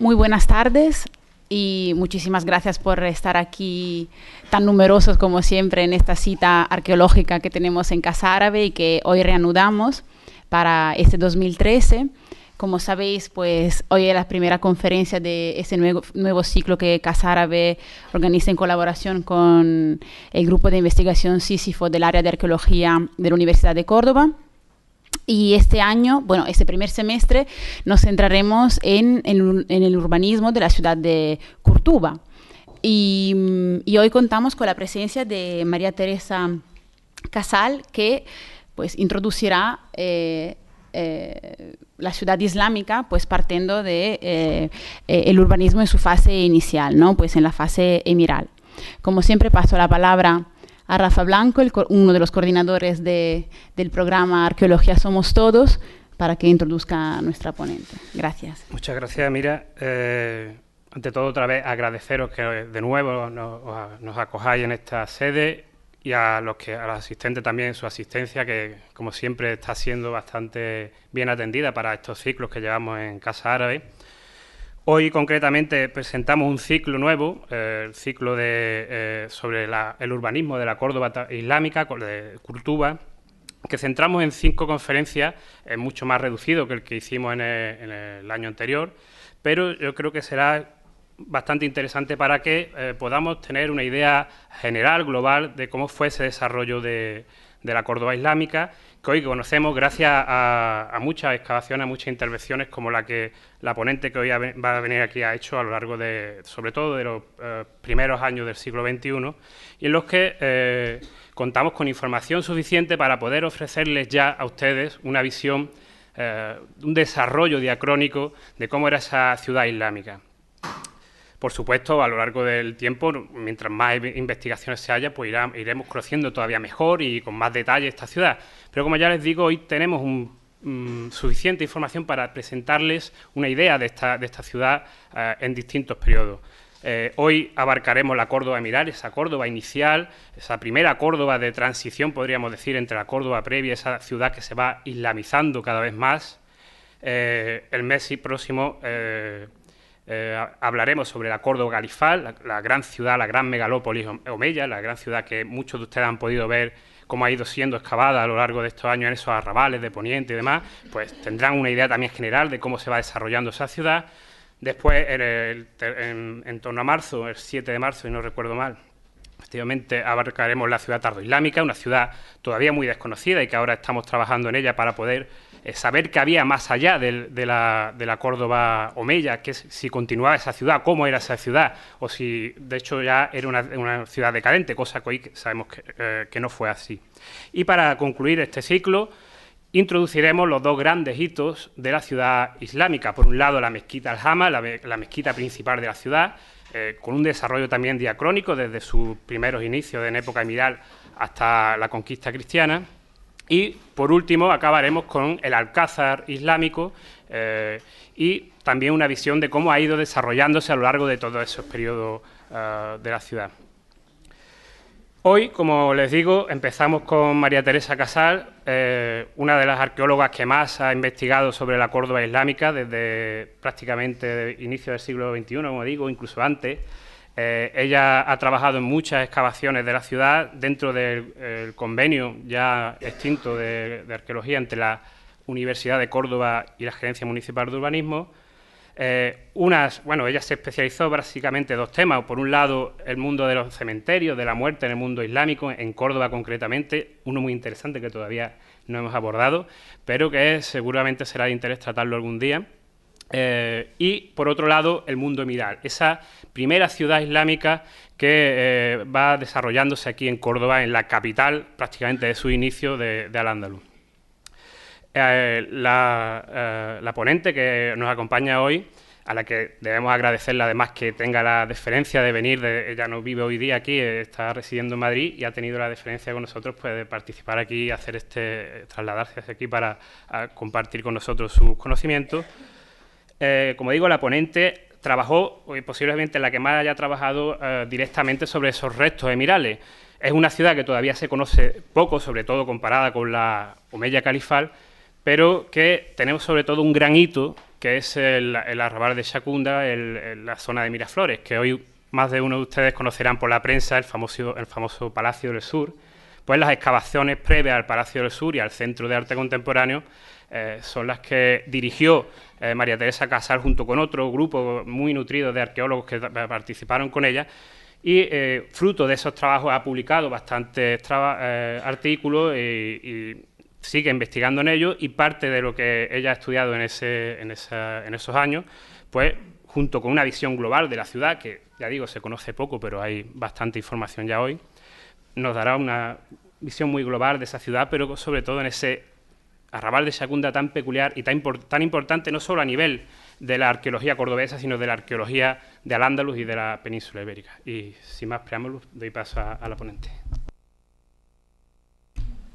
Muy buenas tardes y muchísimas gracias por estar aquí tan numerosos como siempre en esta cita arqueológica que tenemos en Casa Árabe y que hoy reanudamos para este 2013. Como sabéis, pues hoy es la primera conferencia de este nuevo, ciclo que Casa Árabe organiza en colaboración con el grupo de investigación Sísifo del área de arqueología de la Universidad de Córdoba. Y este año, bueno, este primer semestre, nos centraremos en, el urbanismo de la ciudad de Curtuba. Mm, y, hoy contamos con la presencia de María Teresa Casal, que pues introducirá eh, eh, la ciudad islámica, pues partiendo de eh, el urbanismo en su fase inicial, ¿no? Pues en la fase emiral. Como siempre paso la palabra a Rafa Blanco, uno de los coordinadores del programa Arqueología Somos Todos, para que introduzca a nuestra ponente. Gracias. Muchas gracias, Mira. Eh, ante todo, otra vez agradeceros que de nuevo nos, acojáis en esta sede y a los que a los asistentes también su asistencia que como siempre está siendo bastante bien atendida para estos ciclos que llevamos en Casa Árabe. Hoy concretamente presentamos un ciclo nuevo, eh, el ciclo eh, sobre el urbanismo de la Córdoba Islámica, de Curtuba, que centramos en cinco conferencias, eh, mucho más reducido que el que hicimos en el, año anterior, pero yo creo que será bastante interesante para que podamos tener una idea general, global, de cómo fue ese desarrollo de, de la Córdoba Islámica que hoy conocemos gracias a, muchas excavaciones, a muchas intervenciones como la que la ponente que hoy va a venir aquí ha hecho a lo largo de, sobre todo de los eh, primeros años del siglo XXI, y en los que eh, contamos con información suficiente para poder ofrecerles ya a ustedes una visión, eh, un desarrollo diacrónico de cómo era esa ciudad islámica. Por supuesto, a lo largo del tiempo, mientras más investigaciones se haya, pues iremos creciendo todavía mejor y con más detalle esta ciudad. Pero como ya les digo, hoy tenemos un, mm, suficiente información para presentarles una idea de esta, ciudad eh, en distintos periodos. Eh, hoy abarcaremos la Córdoba Mirar, esa Córdoba inicial, esa primera Córdoba de transición, podríamos decir, entre la Córdoba previa, esa ciudad que se va islamizando cada vez más. Eh, el mes próximo eh, hablaremos sobre el Acuerdo Galifal, la, gran ciudad, la gran megalópolis Omeya, la gran ciudad que muchos de ustedes han podido ver cómo ha ido siendo excavada a lo largo de estos años en esos arrabales de Poniente y demás, pues tendrán una idea también general de cómo se va desarrollando esa ciudad. Después, en, torno a marzo, el 7 de marzo, si no recuerdo mal, Efectivamente, abarcaremos la ciudad tardoislámica, una ciudad todavía muy desconocida y que ahora estamos trabajando en ella para poder eh, saber que había más allá de, la, de la, Córdoba Omeya, que si continuaba esa ciudad, cómo era esa ciudad, o si de hecho ya era una, ciudad decadente, cosa que hoy sabemos eh, que, no fue así. Y para concluir este ciclo, introduciremos los dos grandes hitos de la ciudad islámica. Por un lado, la mezquita Al-Hama, la, mezquita principal de la ciudad, eh, con un desarrollo también diacrónico desde sus primeros inicios en época emiral hasta la conquista cristiana. Y, por último, acabaremos con el alcázar islámico eh, y también una visión de cómo ha ido desarrollándose a lo largo de todos esos periodos eh, de la ciudad. Hoy, como les digo, empezamos con María Teresa Casal, eh, una de las arqueólogas que más ha investigado sobre la Córdoba islámica desde prácticamente inicio del siglo XXI, como digo, incluso antes. Eh, ella ha trabajado en muchas excavaciones de la ciudad dentro del convenio ya extinto de, arqueología entre la Universidad de Córdoba y la Gerencia Municipal de Urbanismo. Eh, bueno, ella se especializó básicamente en dos temas. Por un lado, el mundo de los cementerios, de la muerte en el mundo islámico, en Córdoba concretamente, uno muy interesante que todavía no hemos abordado, pero que seguramente será de interés tratarlo algún día. Eh, y por otro lado, el mundo emiral, esa primera ciudad islámica que eh, va desarrollándose aquí en Córdoba, en la capital prácticamente de su inicio de, Al-Ándalus. Eh, la, ponente que nos acompaña hoy, a la que debemos agradecerle además que tenga la deferencia de venir, ella no vive hoy día aquí, está residiendo en Madrid y ha tenido la deferencia con nosotros pues, de participar aquí, hacer este, trasladarse hacia aquí para compartir con nosotros sus conocimientos. Eh, como digo, la ponente trabajó, y posiblemente la que más haya trabajado eh, directamente sobre esos restos emirales. Es una ciudad que todavía se conoce poco, sobre todo comparada con la Omeya Califal, pero que tenemos sobre todo un gran hito, que es el, arrabal de Shakunda, la zona de Miraflores, que hoy más de uno de ustedes conocerán por la prensa el famoso, el famoso Palacio del Sur. Pues las excavaciones previas al Palacio del Sur y al Centro de Arte Contemporáneo eh, son las que dirigió eh, María Teresa Casal junto con otro grupo muy nutrido de arqueólogos que participaron con ella. Y eh, fruto de esos trabajos ha publicado bastantes artículos y, sigue investigando en ellos y parte de lo que ella ha estudiado en, ese, en esos años, pues junto con una visión global de la ciudad, que ya digo, se conoce poco, pero hay bastante información ya hoy, nos dará una visión muy global de esa ciudad, pero sobre todo en ese arrabal de segunda tan peculiar y tan, importante no solo a nivel de la arqueología cordobesa, sino de la arqueología de Al-Ándalus y de la península ibérica. Y sin más preámbulos, doy paso a, la ponente.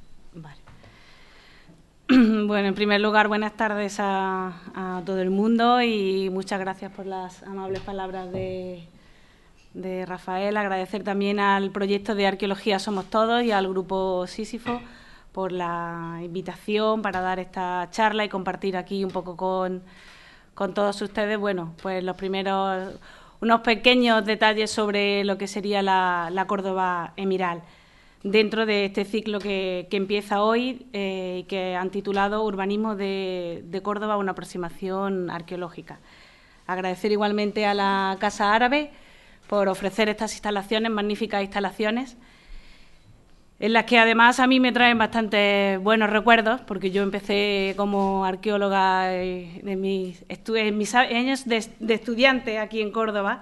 Bueno, en primer lugar, buenas tardes a, todo el mundo y muchas gracias por las amables palabras de, de Rafael. Agradecer también al proyecto de Arqueología Somos Todos y al grupo Sísifo por la invitación para dar esta charla y compartir aquí un poco con, todos ustedes, bueno, pues los primeros, unos pequeños detalles sobre lo que sería la, la Córdoba Emiral dentro de este ciclo que, empieza hoy eh, y que han titulado Urbanismo de, de, Córdoba, una aproximación arqueológica. Agradecer igualmente a la Casa Árabe por ofrecer estas instalaciones, magníficas instalaciones, en las que además a mí me traen bastantes buenos recuerdos, porque yo empecé como arqueóloga eh, en mis, años de, estudiante aquí en Córdoba.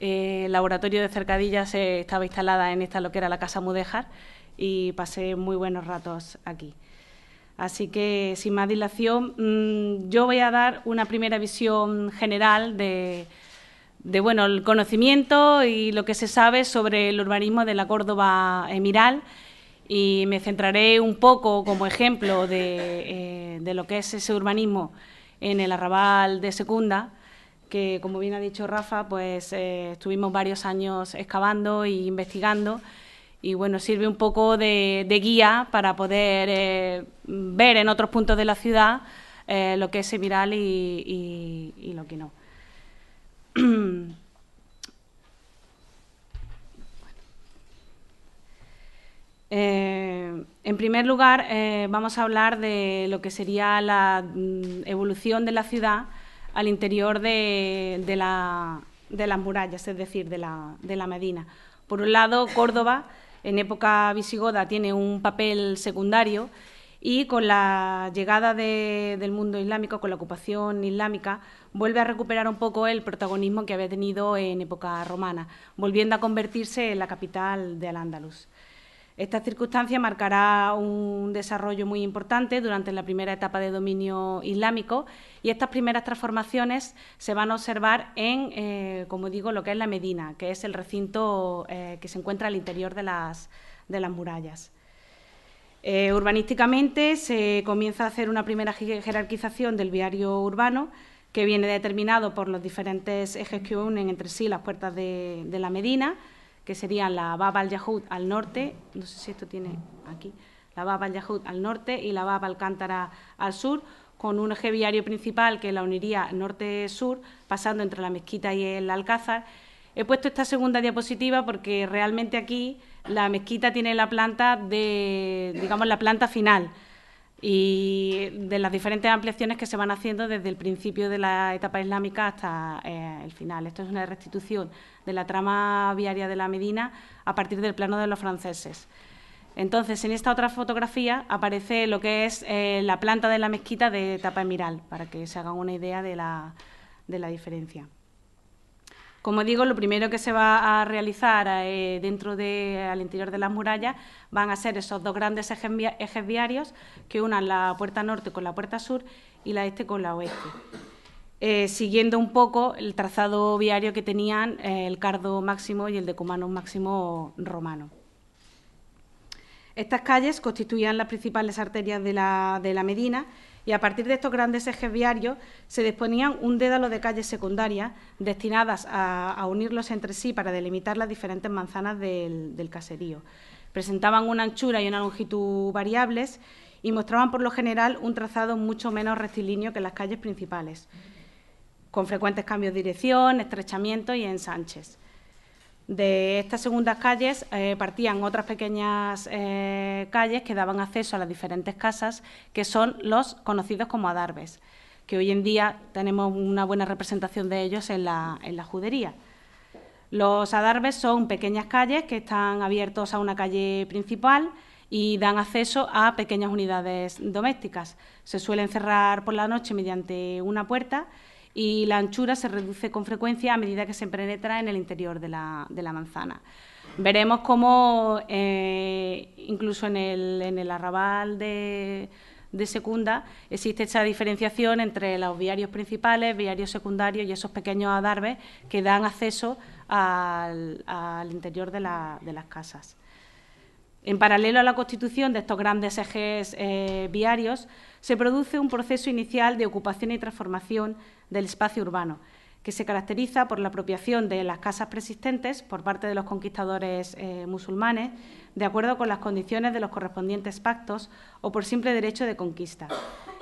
Eh, el laboratorio de Cercadillas estaba instalada en esta lo que era la Casa Mudéjar y pasé muy buenos ratos aquí. Así que, sin más dilación, mm, yo voy a dar una primera visión general de, de bueno, el conocimiento y lo que se sabe sobre el urbanismo de la Córdoba Emiral y me centraré un poco como ejemplo de, eh, lo que es ese urbanismo en el arrabal de Secunda, que como bien ha dicho Rafa, pues eh, estuvimos varios años excavando e investigando y bueno, sirve un poco de, guía para poder eh, ver en otros puntos de la ciudad lo que es Emiral y lo que no. Eh, en primer lugar, eh, vamos a hablar de lo que sería la mm, evolución de la ciudad al interior de, las murallas, es decir, de la, Medina. Por un lado, Córdoba, en época visigoda, tiene un papel secundario y con la llegada del mundo islámico, con la ocupación islámica, vuelve a recuperar un poco el protagonismo que había tenido en época romana, volviendo a convertirse en la capital del Andalus. Esta circunstancia marcará un desarrollo muy importante durante la primera etapa de dominio islámico y estas primeras transformaciones se van a observar en, eh, como digo, lo que es la Medina, que es el recinto eh, que se encuentra al interior de las, murallas. Eh, urbanísticamente se comienza a hacer una primera jerarquización del viario urbano que viene determinado por los diferentes ejes que unen entre sí las puertas de, la Medina, que serían la Baba al-Yahud al norte, no sé si esto tiene aquí, la Bab al-Yahud al norte y la Bab al-Cántara al sur, con un eje viario principal que la uniría norte-sur, pasando entre la mezquita y el alcázar. He puesto esta segunda diapositiva porque realmente aquí la mezquita tiene la planta de, digamos, la planta final y de las diferentes ampliaciones que se van haciendo desde el principio de la etapa islámica hasta eh, el final. Esto es una restitución de la trama viaria de la Medina a partir del plano de los franceses. Entonces, en esta otra fotografía aparece lo que es eh, la planta de la mezquita de etapa emiral, para que se hagan una idea de la, de la diferencia. Como digo, lo primero que se va a realizar eh, dentro de, al interior de las murallas van a ser esos dos grandes ejes, viarios que unan la puerta norte con la puerta sur y la este con la oeste. Eh, siguiendo un poco el trazado viario que tenían eh, el Cardo Máximo y el Decumano Máximo romano. Estas calles constituían las principales arterias de la, de la Medina y a partir de estos grandes ejes viarios se disponían un dédalo de calles secundarias destinadas a, unirlos entre sí para delimitar las diferentes manzanas del, caserío. Presentaban una anchura y una longitud variables y mostraban por lo general un trazado mucho menos rectilíneo que las calles principales, con frecuentes cambios de dirección, estrechamiento y ensanches. De estas segundas calles eh, partían otras pequeñas eh, calles que daban acceso a las diferentes casas, que son los conocidos como adarves, que hoy en día tenemos una buena representación de ellos en la, en la judería. Los adarves son pequeñas calles que están abiertos a una calle principal y dan acceso a pequeñas unidades domésticas. Se suelen cerrar por la noche mediante una puerta y la anchura se reduce con frecuencia a medida que se penetra en el interior de la, manzana. Veremos cómo eh, incluso en el, arrabal de, de secunda existe esa diferenciación entre los viarios principales, viarios secundarios y esos pequeños adarves que dan acceso al, interior de, las casas. En paralelo a la constitución de estos grandes ejes eh, viarios, se produce un proceso inicial de ocupación y transformación del espacio urbano, que se caracteriza por la apropiación de las casas preexistentes por parte de los conquistadores eh, musulmanes, de acuerdo con las condiciones de los correspondientes pactos o por simple derecho de conquista,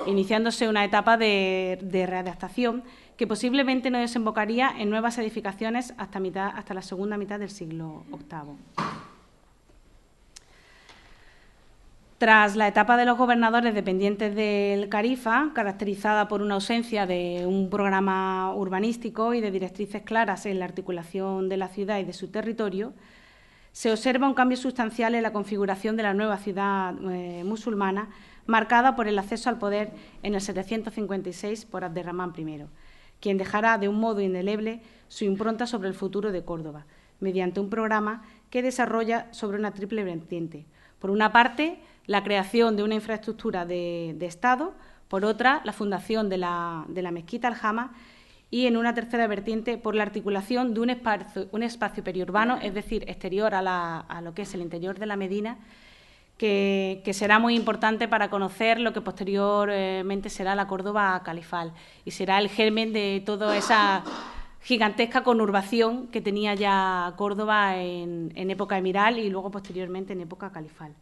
iniciándose una etapa de, readaptación que posiblemente no desembocaría en nuevas edificaciones hasta, hasta la segunda mitad del siglo VIII. Tras la etapa de los gobernadores dependientes del Carifa, caracterizada por una ausencia de un programa urbanístico y de directrices claras en la articulación de la ciudad y de su territorio, se observa un cambio sustancial en la configuración de la nueva ciudad eh, musulmana, marcada por el acceso al poder en el 756 por Abderramán I, quien dejará de un modo indeleble su impronta sobre el futuro de Córdoba, mediante un programa que desarrolla sobre una triple vertiente. Por una parte, la creación de una infraestructura de, Estado, por otra, la fundación de la, de la mezquita y, en una tercera vertiente, por la articulación de un espacio, un espacio periurbano, es decir, exterior a, lo que es el interior de la Medina, que, será muy importante para conocer lo que posteriormente será la Córdoba califal y será el germen de toda esa gigantesca conurbación que tenía ya Córdoba en, en época emiral y luego posteriormente en época califal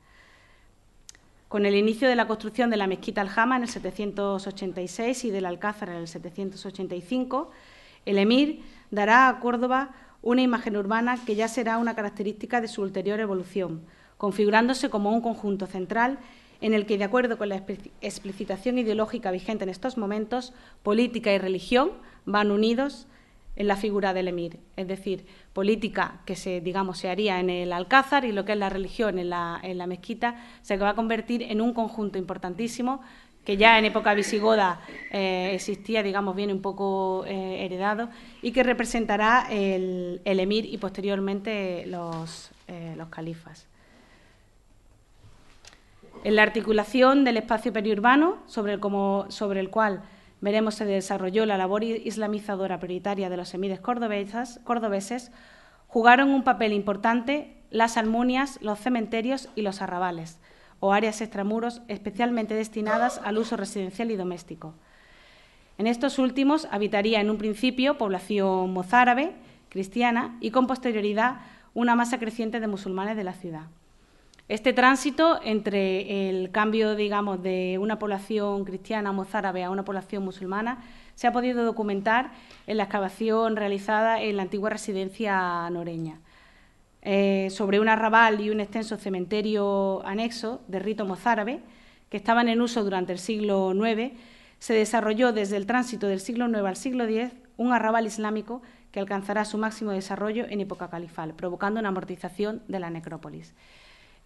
con el inicio de la construcción de la Mezquita Aljama en el 786 y del Alcázar en el 785, el emir dará a Córdoba una imagen urbana que ya será una característica de su ulterior evolución, configurándose como un conjunto central en el que, de acuerdo con la explicitación ideológica vigente en estos momentos, política y religión van unidos en la figura del emir, es decir, política que se, digamos, se haría en el alcázar y lo que es la religión en la, mezquita se va a convertir en un conjunto importantísimo que ya en época visigoda eh, existía, digamos, viene un poco eh, heredado y que representará el, emir y posteriormente los, eh, los califas en la articulación del espacio periurbano sobre el, sobre el cual Veremos se desarrolló la labor islamizadora prioritaria de los emires cordobeses, jugaron un papel importante las almunias, los cementerios y los arrabales, o áreas extramuros especialmente destinadas al uso residencial y doméstico. En estos últimos habitaría en un principio población mozárabe, cristiana y con posterioridad una masa creciente de musulmanes de la ciudad. Este tránsito entre el cambio, digamos, de una población cristiana mozárabe a una población musulmana se ha podido documentar en la excavación realizada en la antigua residencia noreña. Eh, sobre un arrabal y un extenso cementerio anexo de rito mozárabe, que estaban en uso durante el siglo IX, se desarrolló desde el tránsito del siglo IX al siglo X un arrabal islámico que alcanzará su máximo desarrollo en época califal, provocando una amortización de la necrópolis.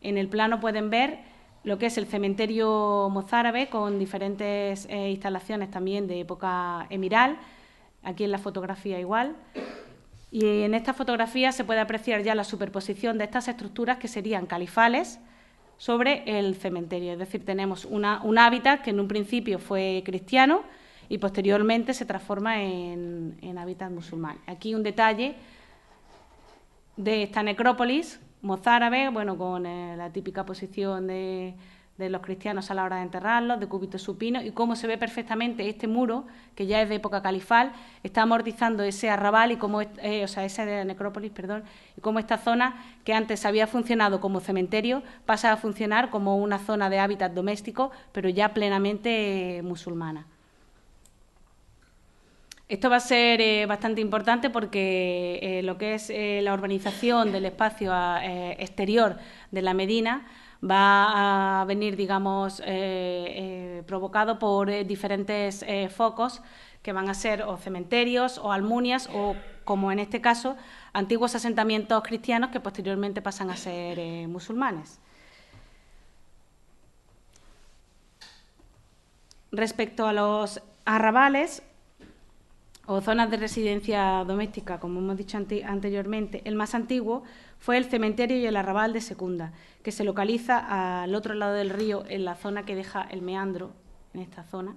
En el plano pueden ver lo que es el cementerio mozárabe con diferentes eh, instalaciones también de época emiral, aquí en la fotografía igual. Y en esta fotografía se puede apreciar ya la superposición de estas estructuras que serían califales sobre el cementerio. Es decir, tenemos un hábitat que en un principio fue cristiano y posteriormente se transforma en hábitat musulmán. Aquí un detalle de esta necrópolis Mozárabe, bueno, con eh, la típica posición de, los cristianos a la hora de enterrarlos, de cúbito supino, y cómo se ve perfectamente este muro, que ya es de época califal, está amortizando ese arrabal y cómo, eh, o sea, esa necrópolis, perdón, y cómo esta zona que antes había funcionado como cementerio pasa a funcionar como una zona de hábitat doméstico, pero ya plenamente eh, musulmana. Esto va a ser eh, bastante importante porque eh, lo que es eh, la urbanización del espacio exterior de la Medina va a venir, digamos, provocado por diferentes focos que van a ser o cementerios o almunias o, como en este caso, antiguos asentamientos cristianos que posteriormente pasan a ser musulmanes. Respecto a los arrabales, o zonas de residencia doméstica, como hemos dicho anteriormente, el más antiguo fue el cementerio y el arrabal de Secunda, que se localiza al otro lado del río, en la zona que deja el meandro, en esta zona.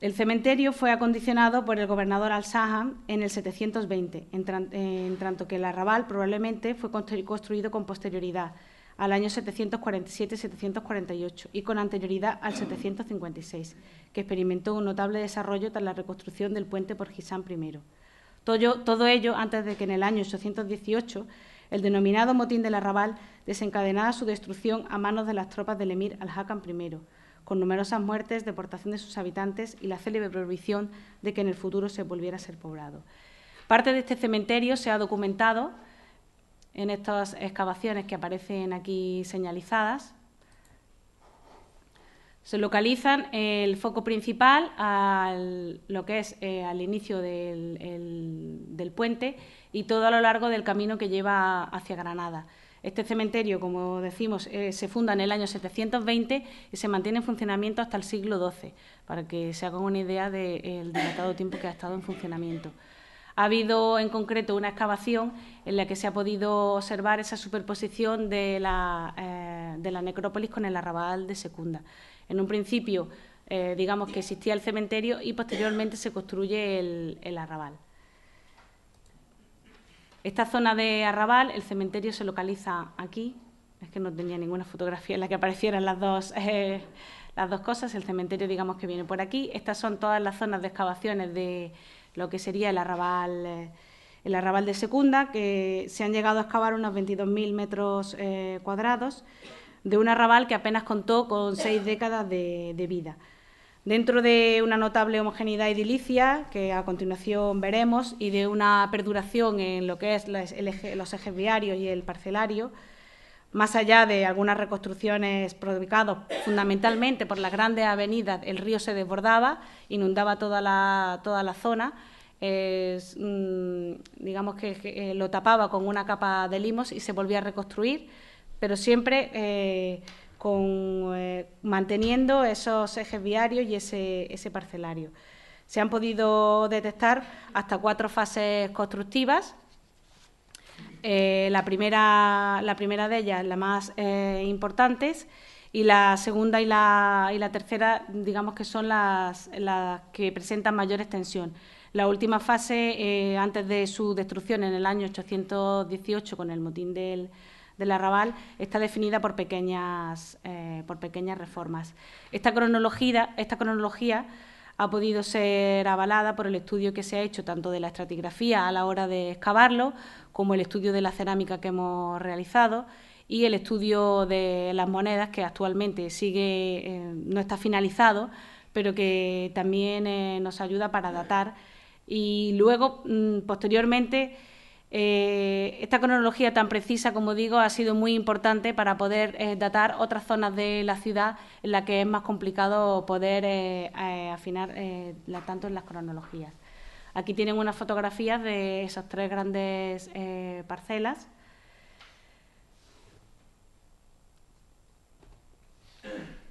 El cementerio fue acondicionado por el gobernador Sahan en el 720, en tanto que el arrabal probablemente fue construido con posterioridad, al año 747-748 y con anterioridad al 756, que experimentó un notable desarrollo tras la reconstrucción del puente por Gisán I. Todo, ello antes de que en el año 818 el denominado motín del arrabal desencadenara su destrucción a manos de las tropas del emir al-Hakam I, con numerosas muertes, deportación de sus habitantes y la célebre prohibición de que en el futuro se volviera a ser poblado. Parte de este cementerio se ha documentado en estas excavaciones que aparecen aquí señalizadas. Se localizan el foco principal al lo que es eh, al inicio del, puente y todo a lo largo del camino que lleva hacia Granada. Este cementerio, como decimos, eh, se funda en el año 720 y se mantiene en funcionamiento hasta el siglo XII, para que se haga una idea del de, dilatado tiempo que ha estado en funcionamiento. Ha habido en concreto una excavación en la que se ha podido observar esa superposición de la, eh, necrópolis con el arrabal de Secunda. En un principio, eh, digamos que existía el cementerio y posteriormente se construye el, arrabal. Esta zona de arrabal, el cementerio se localiza aquí. Es que no tenía ninguna fotografía en la que aparecieran las dos. Eh, las dos cosas, el cementerio digamos que viene por aquí, estas son todas las zonas de excavaciones de, lo que sería el arrabal, eh, el arrabal de Secunda, que se han llegado a excavar unos 22.000 metros eh, cuadrados de un arrabal que apenas contó con seis décadas de, de vida. Dentro de una notable homogeneidad edilicia, que a continuación veremos, y de una perduración en lo que es los ejes viarios y el parcelario, más allá de algunas reconstrucciones provocadas fundamentalmente por las grandes avenidas, el río se desbordaba, inundaba toda la, toda la zona, mm, digamos que eh, lo tapaba con una capa de limos y se volvía a reconstruir, pero siempre eh, con, eh, manteniendo esos ejes viarios y ese, ese parcelario. Se han podido detectar hasta cuatro fases constructivas, eh, la, primera, la primera de ellas, la más eh, importantes, y la segunda y la, tercera, digamos que son las, que presentan mayor extensión. La última fase, eh, antes de su destrucción en el año 818 con el motín del, del arrabal, está definida por pequeñas, eh, por pequeñas reformas. Esta cronología, esta cronología ha podido ser avalada por el estudio que se ha hecho tanto de la estratigrafía a la hora de excavarlo, como el estudio de la cerámica que hemos realizado y el estudio de las monedas que actualmente sigue eh, no está finalizado, pero que también eh, nos ayuda para datar y luego mm, posteriormente eh, esta cronología tan precisa, como digo, ha sido muy importante para poder eh, datar otras zonas de la ciudad en las que es más complicado poder eh, afinar tanto en las cronologías. Aquí tienen unas fotografías de esas tres grandes parcelas.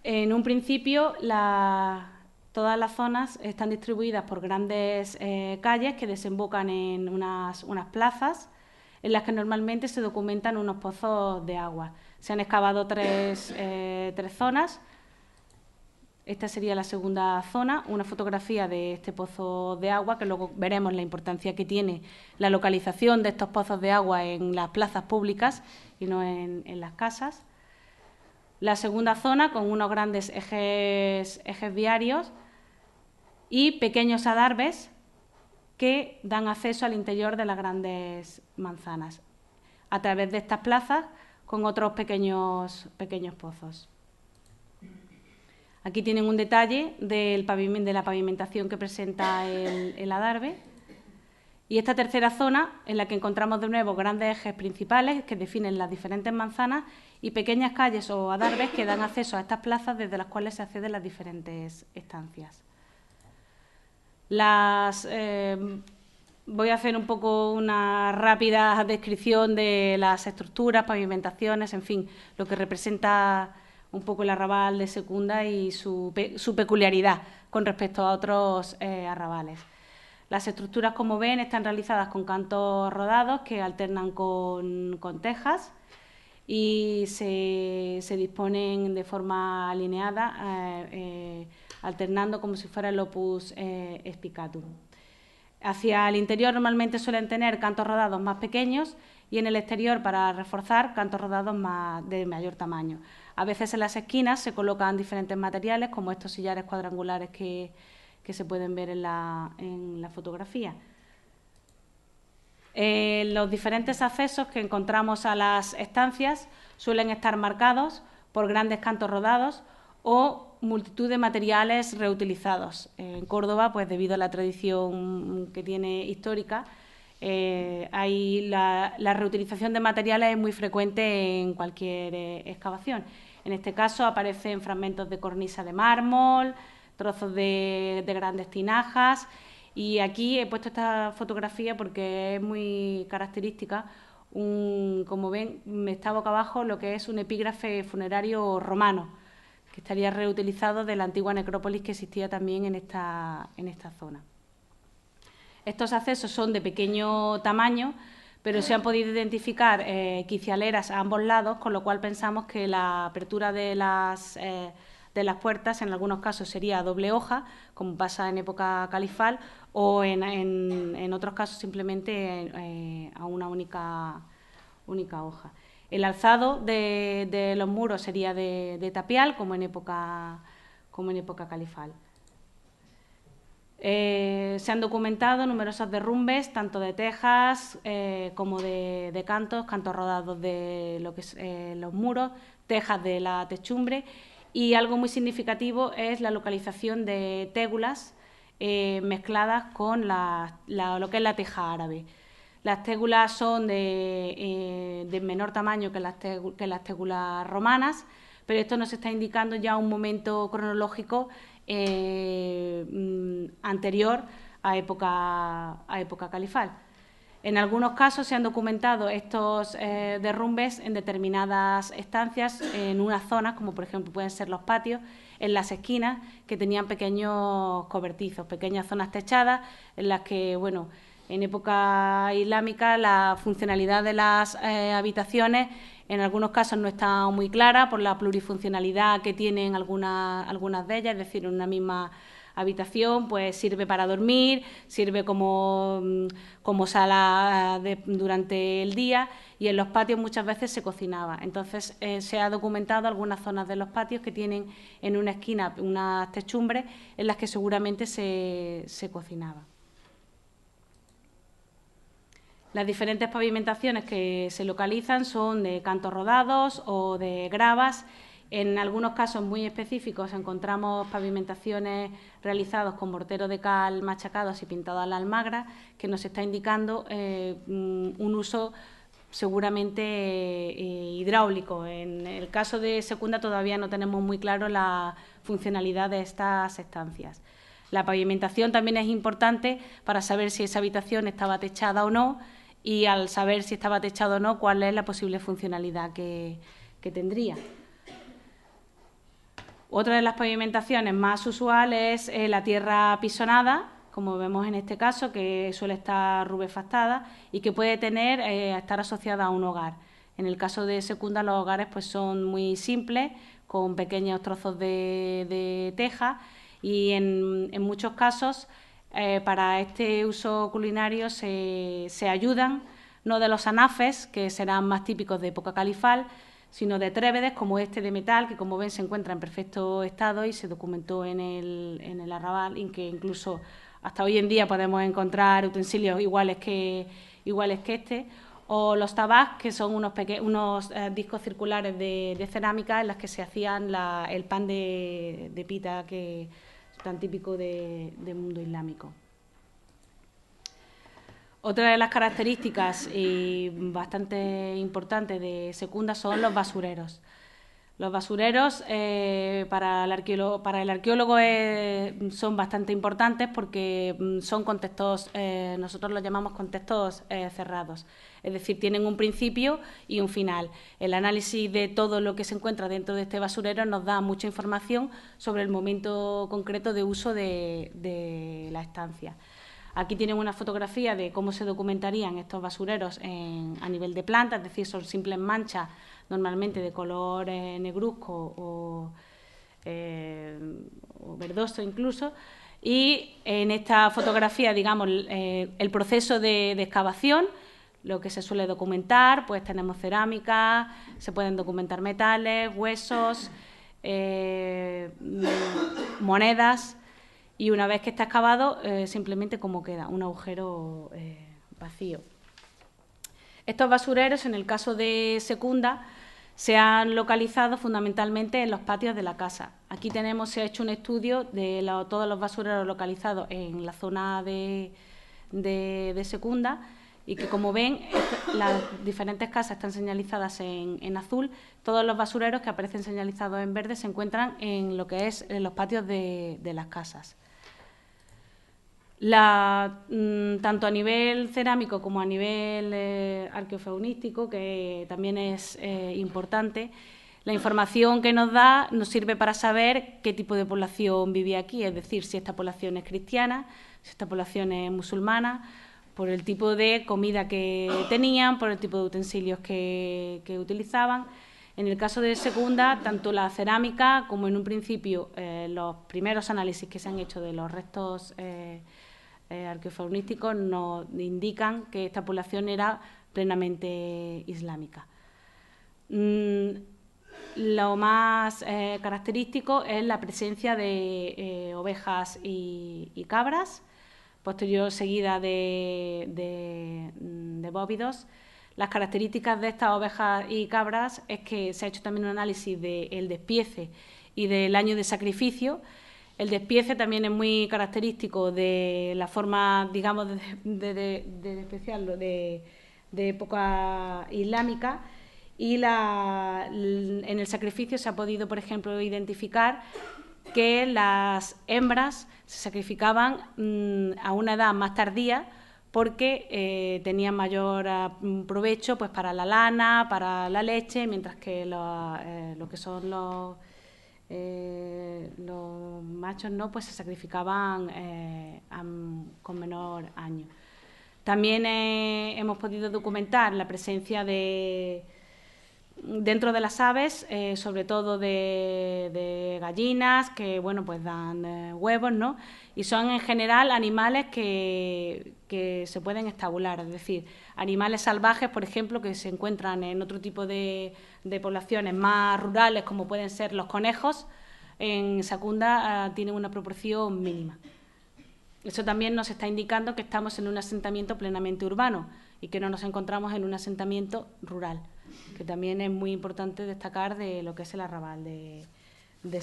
En un principio, la, Todas las zonas están distribuidas por grandes eh, calles que desembocan en unas, plazas en las que normalmente se documentan unos pozos de agua. Se han excavado eh, tres, zonas. Esta sería la segunda zona, una fotografía de este pozo de agua, que luego veremos la importancia que tiene la localización de estos pozos de agua en las plazas públicas y no en, las casas. La segunda zona con unos grandes ejes, diarios, y pequeños adarves que dan acceso al interior de las grandes manzanas, a través de estas plazas con otros pequeños, pequeños pozos. Aquí tienen un detalle del de la pavimentación que presenta el, el adarve. Y esta tercera zona, en la que encontramos de nuevo grandes ejes principales que definen las diferentes manzanas y pequeñas calles o adarves que dan acceso a estas plazas desde las cuales se acceden las diferentes estancias las... Eh, voy a hacer un poco una rápida descripción de las estructuras, pavimentaciones, en fin, lo que representa un poco el arrabal de Secunda y su, peculiaridad con respecto a otros eh, arrabales. Las estructuras, como ven, están realizadas con cantos rodados que alternan con, tejas y se, disponen de forma alineada. Eh, alternando como si fuera el opus eh, spicatum. Hacia el interior normalmente suelen tener cantos rodados más pequeños y en el exterior, para reforzar, cantos rodados de mayor tamaño. A veces en las esquinas se colocan diferentes materiales, como estos sillares cuadrangulares que, se pueden ver en la, fotografía. Eh, los diferentes accesos que encontramos a las estancias suelen estar marcados por grandes cantos rodados o multitud de materiales reutilizados. En Córdoba, pues debido a la tradición que tiene histórica, eh, hay la, reutilización de materiales es muy frecuente en cualquier eh, excavación. En este caso aparecen fragmentos de cornisa de mármol, trozos de, grandes tinajas y aquí he puesto esta fotografía porque es muy característica. como ven, me está boca abajo lo que es un epígrafe funerario romano que estaría reutilizado de la antigua necrópolis que existía también en esta, zona. Estos accesos son de pequeño tamaño, pero se han podido identificar eh, quicialeras a ambos lados, con lo cual pensamos que la apertura eh, de las, puertas en algunos casos sería a doble hoja, como pasa en época califal, o en, otros casos simplemente eh, a una única hoja. El alzado de, los muros sería de, tapial, como en época, califal. Eh, se han documentado numerosos derrumbes, tanto de tejas eh, como de, cantos, cantos rodados de eh, los muros, tejas de la techumbre, y algo muy significativo es la localización de tégulas mezcladas con lo que es la teja árabe. Las tégulas son eh, de, menor tamaño que las, tégulas romanas, pero esto nos está indicando ya un momento cronológico eh, mm, anterior a época, califal. En algunos casos se han documentado estos eh, derrumbes en determinadas estancias, en unas zonas, como por ejemplo pueden ser los patios, en las esquinas, que tenían pequeños cobertizos, pequeñas zonas techadas en las que, bueno, en época islámica la funcionalidad de las eh, habitaciones en algunos casos no está muy clara por la plurifuncionalidad que tienen algunas, algunas de ellas, es decir, una misma habitación, pues sirve para dormir, sirve como, mm, como sala eh, durante el día y en los patios muchas veces se cocinaba. Entonces eh, se ha documentado algunas zonas de los patios que tienen en una esquina unas techumbres en las que seguramente se, se cocinaba. Las diferentes pavimentaciones que se localizan son de cantos rodados o de gravas. En algunos casos muy específicos encontramos pavimentaciones realizadas con mortero de cal machacados y pintado a la almagra, que nos está indicando eh, mm, un uso seguramente eh, hidráulico. En el caso de Secunda todavía no tenemos muy claro la funcionalidad de estas estancias. La pavimentación también es importante para saber si esa habitación estaba techada o no, y al saber si estaba techado o no, cuál es la posible funcionalidad que, tendría. Otra de las pavimentaciones más usuales es eh, la tierra pisonada, como vemos en este caso, que suele estar rubefactada y que puede tener, eh, estar asociada a un hogar. En el caso de secunda, los hogares pues, son muy simples, con pequeños trozos de, de teja y en, en muchos casos eh, para este uso culinario se, ayudan no de los anafes, que serán más típicos de época califal, sino de trévedes como este de metal, que como ven se encuentra en perfecto estado y se documentó en el, arrabal, en que incluso hasta hoy en día podemos encontrar utensilios iguales que, iguales que este, o los tabás, que son unos, unos eh, discos circulares de, de, cerámica en las que se hacían el pan de, de pita que, tan típico del de mundo islámico. Otra de las características bastante importantes de Secunda son los basureros. Los basureros eh, para, el arqueólogo, eh, son bastante importantes porque mm, son contextos, eh, nosotros los llamamos contextos cerrados es decir, tienen un principio y un final. El análisis de todo lo que se encuentra dentro de este basurero nos da mucha información sobre el momento concreto de uso de, la estancia. Aquí tienen una fotografía de cómo se documentarían estos basureros a nivel de planta, es decir, son simples manchas normalmente de color eh, negruzco eh, o, verdoso incluso. Y en esta fotografía, digamos, eh, el proceso de excavación, lo que se suele documentar, pues tenemos cerámica, se pueden documentar metales, huesos, eh, mm, monedas, y una vez que está excavado, eh, simplemente como queda, un agujero eh, vacío. Estos basureros, en el caso de Secunda, se han localizado fundamentalmente en los patios de la casa. Aquí tenemos, se ha hecho un estudio de todos los basureros localizados en la zona de, de, de Secunda, y que como ven este, las diferentes casas están señalizadas en, en, azul, todos los basureros que aparecen señalizados en verde se encuentran en lo que es en los patios de, las casas. Mm, tanto a nivel cerámico como a nivel eh, arqueofaunístico, que también es eh, importante, la información que nos da nos sirve para saber qué tipo de población vivía aquí, es decir, si esta población es cristiana, si esta población es musulmana, por el tipo de comida que tenían, por el tipo de utensilios que, utilizaban. En el caso de Segunda, tanto la cerámica como en un principio eh, los primeros análisis que se han hecho de los restos eh, eh arqueofaunísticos nos indican que esta población era plenamente islámica. Mm, lo más eh, característico es la presencia de ovejas y cabras posterior pues, seguida de, de, bóvidos. Las características de estas ovejas y cabras es que se ha hecho también un análisis del despiece y del año de sacrificio. El despiece también es muy característico de la forma, digamos, de, de, de de época islámica. Y la, en el sacrificio se ha podido, por ejemplo, identificar que las hembras se sacrificaban mm, a una edad más tardía porque eh, tenían mayor ah, provecho pues, para la lana, para la leche, mientras que lo, eh, que son los, eh, los machos no, pues se sacrificaban con menor año. También hemos podido documentar la presencia de, dentro de las aves, eh, sobre todo de, gallinas, que bueno, pues dan eh, huevos, ¿no? Y son en general animales que, se pueden estabular, es decir, animales salvajes, por ejemplo, que se encuentran en otro tipo de, poblaciones más rurales, como pueden ser los conejos, en Sacunda ah, tienen una proporción mínima. Eso también nos está indicando que estamos en un asentamiento plenamente urbano y que no nos encontramos en un asentamiento rural que también es muy importante destacar de lo que es el arrabal de, de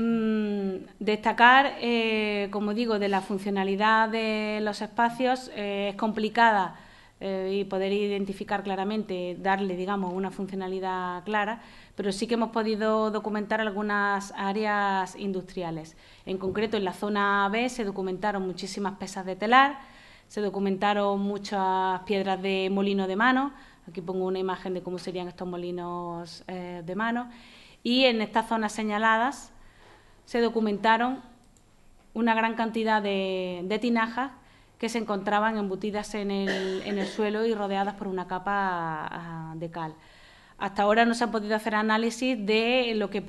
mm, destacar, eh, como digo, de la funcionalidad de los espacios eh, es complicada eh, y poder identificar claramente, darle, digamos, una funcionalidad clara, pero sí que hemos podido documentar algunas áreas industriales. En concreto, en la zona B se documentaron muchísimas pesas de telar, se documentaron muchas piedras de molino de mano. Aquí pongo una imagen de cómo serían estos molinos eh, de mano. Y en estas zonas señaladas se documentaron una gran cantidad de, tinajas que se encontraban embutidas en el, suelo y rodeadas por una capa ah, de cal. Hasta ahora no se han podido hacer análisis de lo que,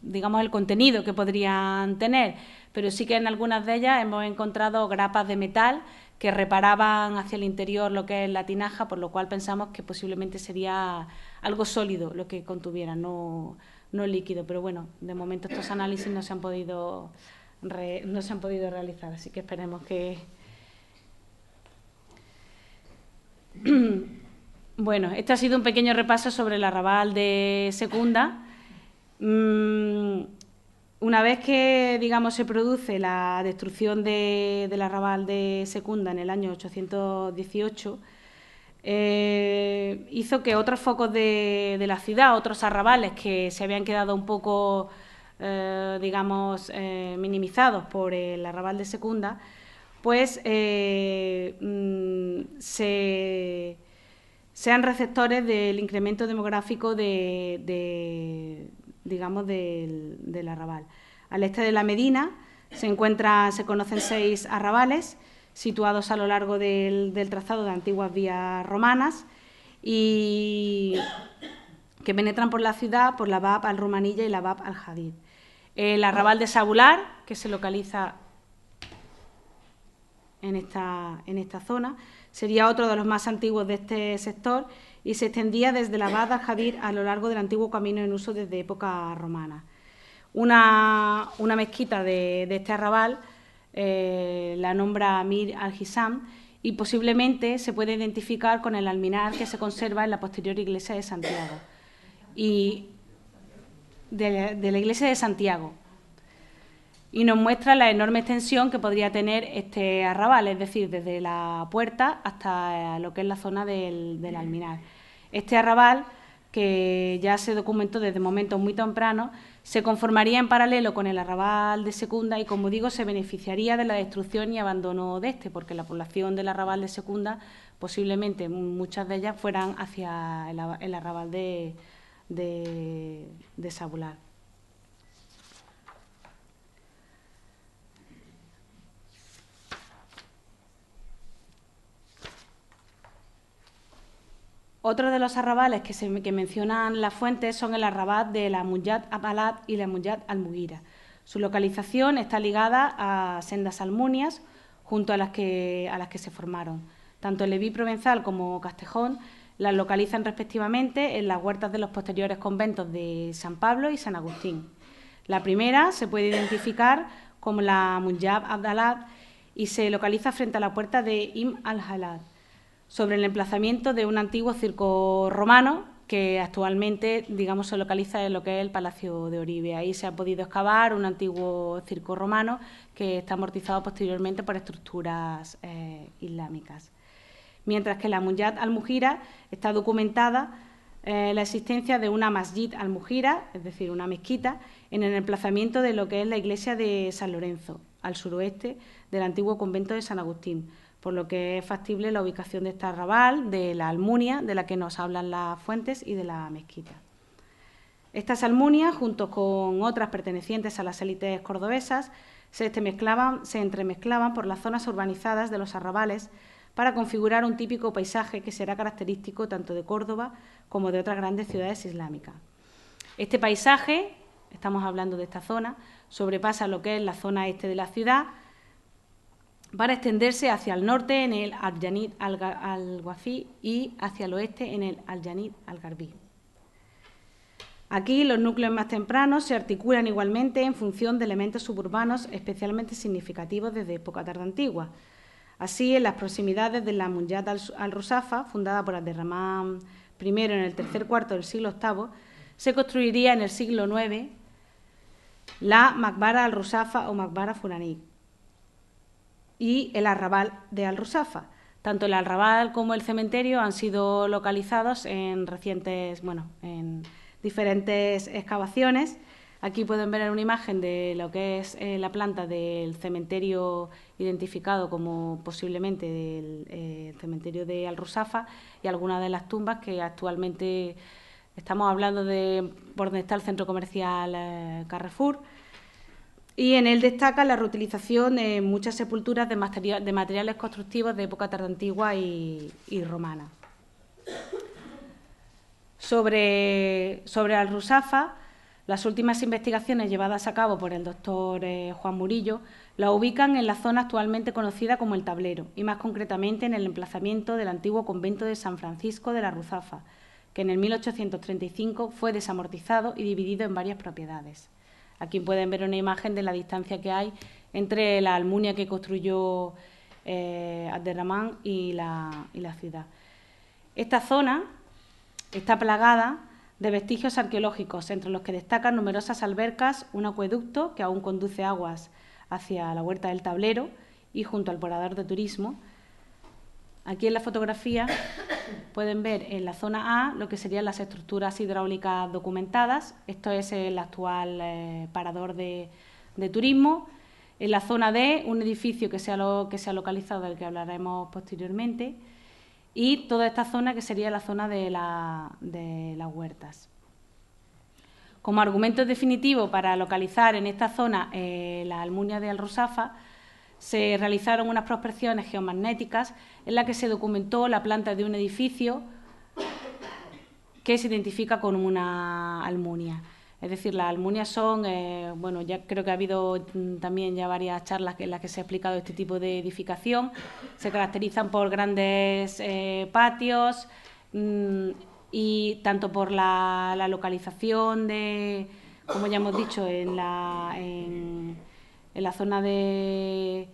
digamos, el contenido que podrían tener, pero sí que en algunas de ellas hemos encontrado grapas de metal que reparaban hacia el interior lo que es la tinaja, por lo cual pensamos que posiblemente sería algo sólido lo que contuviera, no, líquido. Pero bueno, de momento estos análisis no se han podido, no se han podido realizar, así que esperemos que... Bueno, este ha sido un pequeño repaso sobre el arrabal de Secunda. Mm, una vez que, digamos, se produce la destrucción del arrabal de Secunda en el año 818, eh, hizo que otros focos de, la ciudad, otros arrabales que se habían quedado un poco, eh, digamos, eh, minimizados por el arrabal de Secunda, pues mm, se sean receptores del incremento demográfico de, del, arrabal. Al este de la Medina se, se conocen seis arrabales situados a lo largo del, trazado de antiguas vías romanas y que penetran por la ciudad por la Bab al Romanilla y la Bab al Jadid. El arrabal de Sabular, que se localiza en esta zona, Sería otro de los más antiguos de este sector y se extendía desde la Bad al-Jadir a lo largo del antiguo camino en uso desde época romana. Una, mezquita de, este arrabal eh, la nombra Amir al-Hisam y posiblemente se puede identificar con el alminar que se conserva en la posterior iglesia de Santiago. Y de la iglesia de Santiago y nos muestra la enorme extensión que podría tener este arrabal, es decir, desde la puerta hasta eh, lo que es la zona del, alminar. Este arrabal, que ya se documentó desde momentos muy tempranos, se conformaría en paralelo con el arrabal de Secunda y, como digo, se beneficiaría de la destrucción y abandono de este, porque la población del arrabal de Secunda, posiblemente muchas de ellas fueran hacia el, arrabal de, de Sabular. Otro de los arrabales que, mencionan las fuentes son el arrabal de la Muyat Abalat y la Muyat Almugira. Su localización está ligada a sendas almunias junto a las que, se formaron. Tanto Leví Provenzal como Castejón las localizan respectivamente en las huertas de los posteriores conventos de San Pablo y San Agustín. La primera se puede identificar como la Munjab Abdalat y se localiza frente a la puerta de Im al-Halad sobre el emplazamiento de un antiguo circo romano que actualmente, digamos, se localiza en lo que es el Palacio de Oribe. Ahí se ha podido excavar un antiguo circo romano que está amortizado posteriormente por estructuras eh, islámicas. Mientras que la Muyat al-Mujira está documentada eh, la existencia de una masjid al-Mujira, es decir, una mezquita, en el emplazamiento de lo que es la iglesia de San Lorenzo, al suroeste del antiguo convento de San Agustín, por lo que es factible la ubicación de este arrabal, de la almunia, de la que nos hablan las fuentes, y de la mezquita. Estas almunias, junto con otras pertenecientes a las élites cordobesas, se, se entremezclaban por las zonas urbanizadas de los arrabales para configurar un típico paisaje que será característico tanto de Córdoba como de otras grandes ciudades islámicas. Este paisaje, estamos hablando de esta zona, sobrepasa lo que es la zona este de la ciudad, para extenderse hacia el norte en el Al-Janid al-Wafi y hacia el oeste en el Al-Janid al-Garbi. Aquí los núcleos más tempranos se articulan igualmente en función de elementos suburbanos especialmente significativos desde época tarda antigua. Así, en las proximidades de la Munyat al-Rusafa, fundada por Abderramán I en el tercer cuarto del siglo VIII, se construiría en el siglo IX la Magbara al-Rusafa o Magbara furaní y el arrabal de Al-Rusafa. Tanto el arrabal como el cementerio han sido localizados en recientes, bueno, en diferentes excavaciones. Aquí pueden ver una imagen de lo que es eh, la planta del cementerio identificado como posiblemente el eh, cementerio de Al-Rusafa y algunas de las tumbas que actualmente estamos hablando de por donde está el centro comercial eh, Carrefour y en él destaca la reutilización de muchas sepulturas de, materiales constructivos de época tardantigua y, y romana. Sobre, sobre Al-Rusafa, las últimas investigaciones llevadas a cabo por el doctor eh, Juan Murillo la ubican en la zona actualmente conocida como el Tablero, y más concretamente en el emplazamiento del antiguo convento de San Francisco de la Ruzafa, que en el 1835 fue desamortizado y dividido en varias propiedades. Aquí pueden ver una imagen de la distancia que hay entre la almunia que construyó eh, y la, y la ciudad. Esta zona está plagada de vestigios arqueológicos, entre los que destacan numerosas albercas, un acueducto que aún conduce aguas hacia la huerta del tablero y junto al porador de turismo. Aquí en la fotografía pueden ver en la zona A lo que serían las estructuras hidráulicas documentadas. Esto es el actual eh, parador de, turismo. En la zona D, un edificio que se, ha que localizado, del que hablaremos posteriormente. Y toda esta zona que sería la zona de, las huertas. Como argumento definitivo para localizar en esta zona eh, la almunia de Alrosafa…, se realizaron unas prospecciones geomagnéticas en las que se documentó la planta de un edificio que se identifica con una almunia. Es decir, las almunias son, eh, bueno, ya creo que ha habido mm, también ya varias charlas en las que se ha explicado este tipo de edificación. Se caracterizan por grandes eh, patios mm, y tanto por la, la, localización de, como ya hemos dicho, en la, en, en la zona de,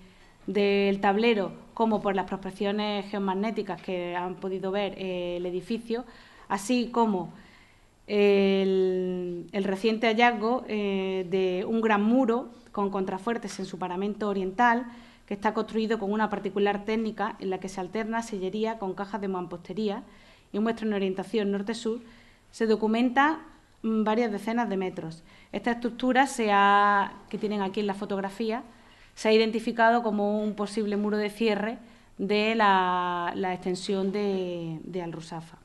del tablero como por las prospecciones geomagnéticas que han podido ver eh, el edificio, así como el, reciente hallazgo eh, de un gran muro con contrafuertes en su paramento oriental, que está construido con una particular técnica en la que se alterna sillería con cajas de mampostería y muestra una orientación norte-sur, se documenta Mm, varias decenas de metros. Esta estructura que tienen aquí en la fotografía se ha identificado como un posible muro de cierre de la, extensión de, Al-Rusafa.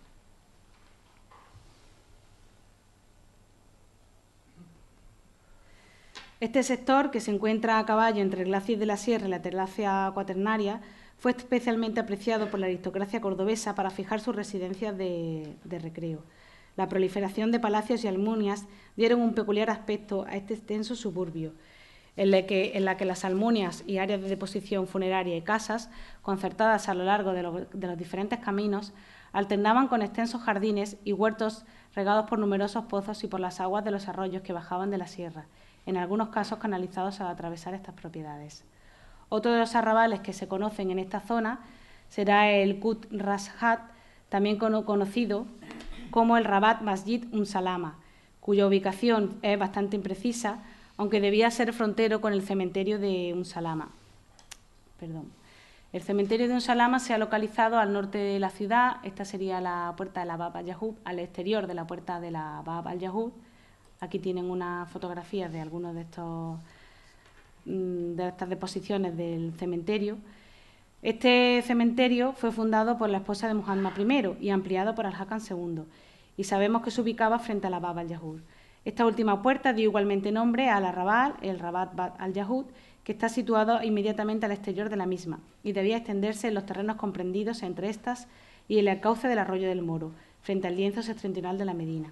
Este sector, que se encuentra a caballo entre el glacis de la sierra y la terracia cuaternaria, fue especialmente apreciado por la aristocracia cordobesa para fijar sus residencias de recreo. La proliferación de palacios y almunias dieron un peculiar aspecto a este extenso suburbio, en la que, en la que las almunias y áreas de deposición funeraria y casas, concertadas a lo largo de, los diferentes caminos, alternaban con extensos jardines y huertos regados por numerosos pozos y por las aguas de los arroyos que bajaban de la sierra, en algunos casos canalizados al atravesar estas propiedades. Otro de los arrabales que se conocen en esta zona será el Kut Rashat, también conocido como el Rabat Masjid Unsalama, cuya ubicación es bastante imprecisa, aunque debía ser frontero con el cementerio de Unsalama. Perdón. El cementerio de Unsalama se ha localizado al norte de la ciudad. Esta sería la puerta de la Bab al-Yahud, al exterior de la puerta de la Bab al-Yahud. Aquí tienen unas fotografías de algunas de, estos, mm, de estas deposiciones del cementerio. Este cementerio fue fundado por la esposa de Muhammad I y ampliado por Al-Hakam II, y sabemos que se ubicaba frente a la Bab al-Yahud. Esta última puerta dio igualmente nombre al Arrabal, el Rabat al-Yahud, que está situado inmediatamente al exterior de la misma y debía extenderse en los terrenos comprendidos entre estas y el cauce del arroyo del Moro, frente al lienzo septentrional de la Medina.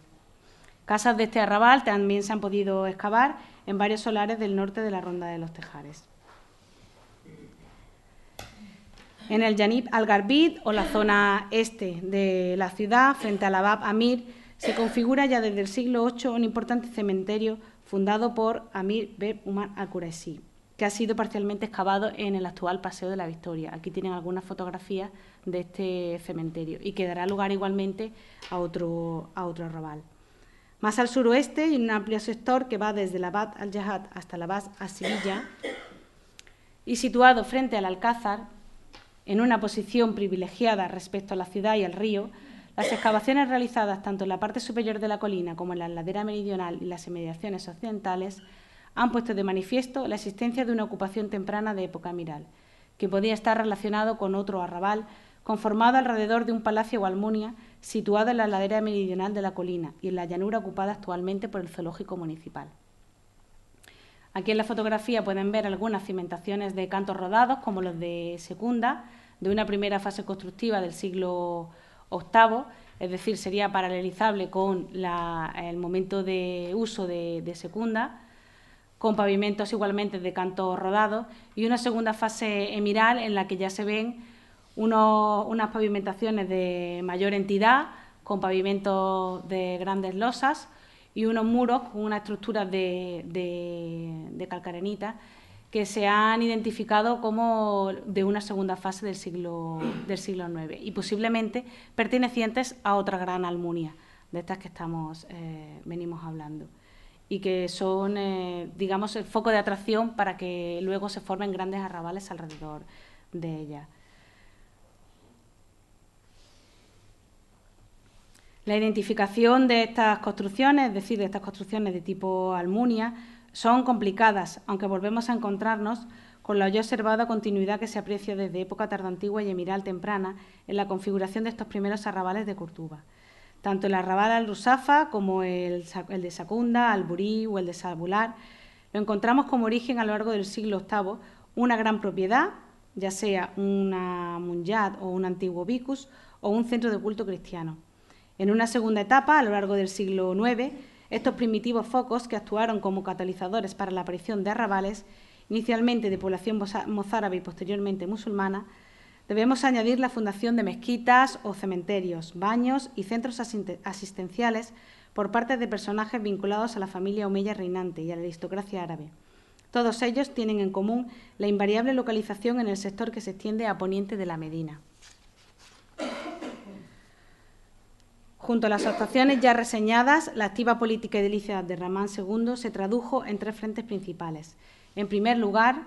Casas de este arrabal también se han podido excavar en varios solares del norte de la Ronda de los Tejares. en el Yanib Al-Garbid o la zona este de la ciudad, frente a la Amir, se configura ya desde el siglo VIII un importante cementerio fundado por Amir Beb Umar al que ha sido parcialmente excavado en el actual Paseo de la Victoria. Aquí tienen algunas fotografías de este cementerio y que dará lugar igualmente a otro, a otro Más al suroeste, en un amplio sector que va desde la Abad al-Jahad hasta la bas a Sevilla, y situado frente al Alcázar, en una posición privilegiada respecto a la ciudad y al río, las excavaciones realizadas tanto en la parte superior de la colina como en la ladera meridional y las inmediaciones occidentales han puesto de manifiesto la existencia de una ocupación temprana de época miral, que podía estar relacionado con otro arrabal conformado alrededor de un palacio o almunia situado en la ladera meridional de la colina y en la llanura ocupada actualmente por el zoológico municipal. Aquí en la fotografía pueden ver algunas cimentaciones de cantos rodados, como los de Secunda, de una primera fase constructiva del siglo VIII, es decir, sería paralelizable con el momento de uso de, Secunda, con pavimentos igualmente de cantos rodados y una segunda fase emiral en la que ya se ven unas pavimentaciones de mayor entidad, con pavimentos de grandes losas, y unos muros con una estructura de, de, calcarenita que se han identificado como de una segunda fase del siglo, del siglo IX y posiblemente pertenecientes a otra gran almunia, de estas que estamos, eh, venimos hablando, y que son, eh, digamos, el foco de atracción para que luego se formen grandes arrabales alrededor de ella. La identificación de estas construcciones, es decir, de estas construcciones de tipo Almunia, son complicadas, aunque volvemos a encontrarnos con la ya observada continuidad que se aprecia desde época tardantigua y emiral temprana en la configuración de estos primeros arrabales de Cortuba. Tanto el arrabal al-Rusafa como el, el, de Sacunda, Alburí o el de Sabular, lo encontramos como origen a lo largo del siglo VIII una gran propiedad, ya sea una munyad o un antiguo vicus o un centro de culto cristiano. En una segunda etapa, a lo largo del siglo IX, estos primitivos focos, que actuaron como catalizadores para la aparición de arrabales, inicialmente de población mozárabe y posteriormente musulmana, debemos añadir la fundación de mezquitas o cementerios, baños y centros asistenciales por parte de personajes vinculados a la familia omeya reinante y a la aristocracia árabe. Todos ellos tienen en común la invariable localización en el sector que se extiende a poniente de la Medina. Junto a las actuaciones ya reseñadas, la activa política edilicia de Ramán II se tradujo en tres frentes principales. En primer lugar,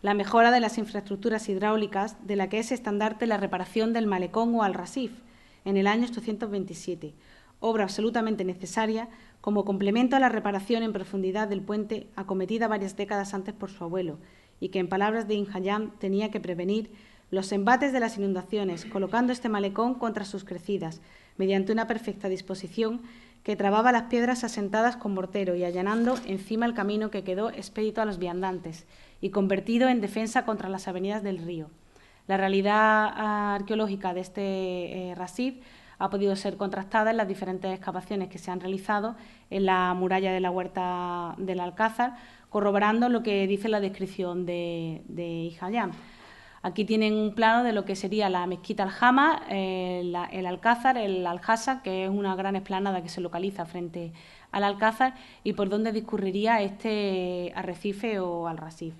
la mejora de las infraestructuras hidráulicas, de la que es estandarte la reparación del malecón o al-Rasif en el año 827, obra absolutamente necesaria como complemento a la reparación en profundidad del puente acometida varias décadas antes por su abuelo y que, en palabras de Inhayam, tenía que prevenir los embates de las inundaciones, colocando este malecón contra sus crecidas, mediante una perfecta disposición que trababa las piedras asentadas con mortero y allanando encima el camino que quedó expedito a los viandantes y convertido en defensa contra las avenidas del río. La realidad ah, arqueológica de este eh, rasid ha podido ser contrastada en las diferentes excavaciones que se han realizado en la muralla de la huerta del Alcázar, corroborando lo que dice la descripción de, de Aquí tienen un plano de lo que sería la mezquita Aljama, eh, el Alcázar, el Aljasa, que es una gran explanada que se localiza frente al Alcázar y por donde discurriría este arrecife o alracif.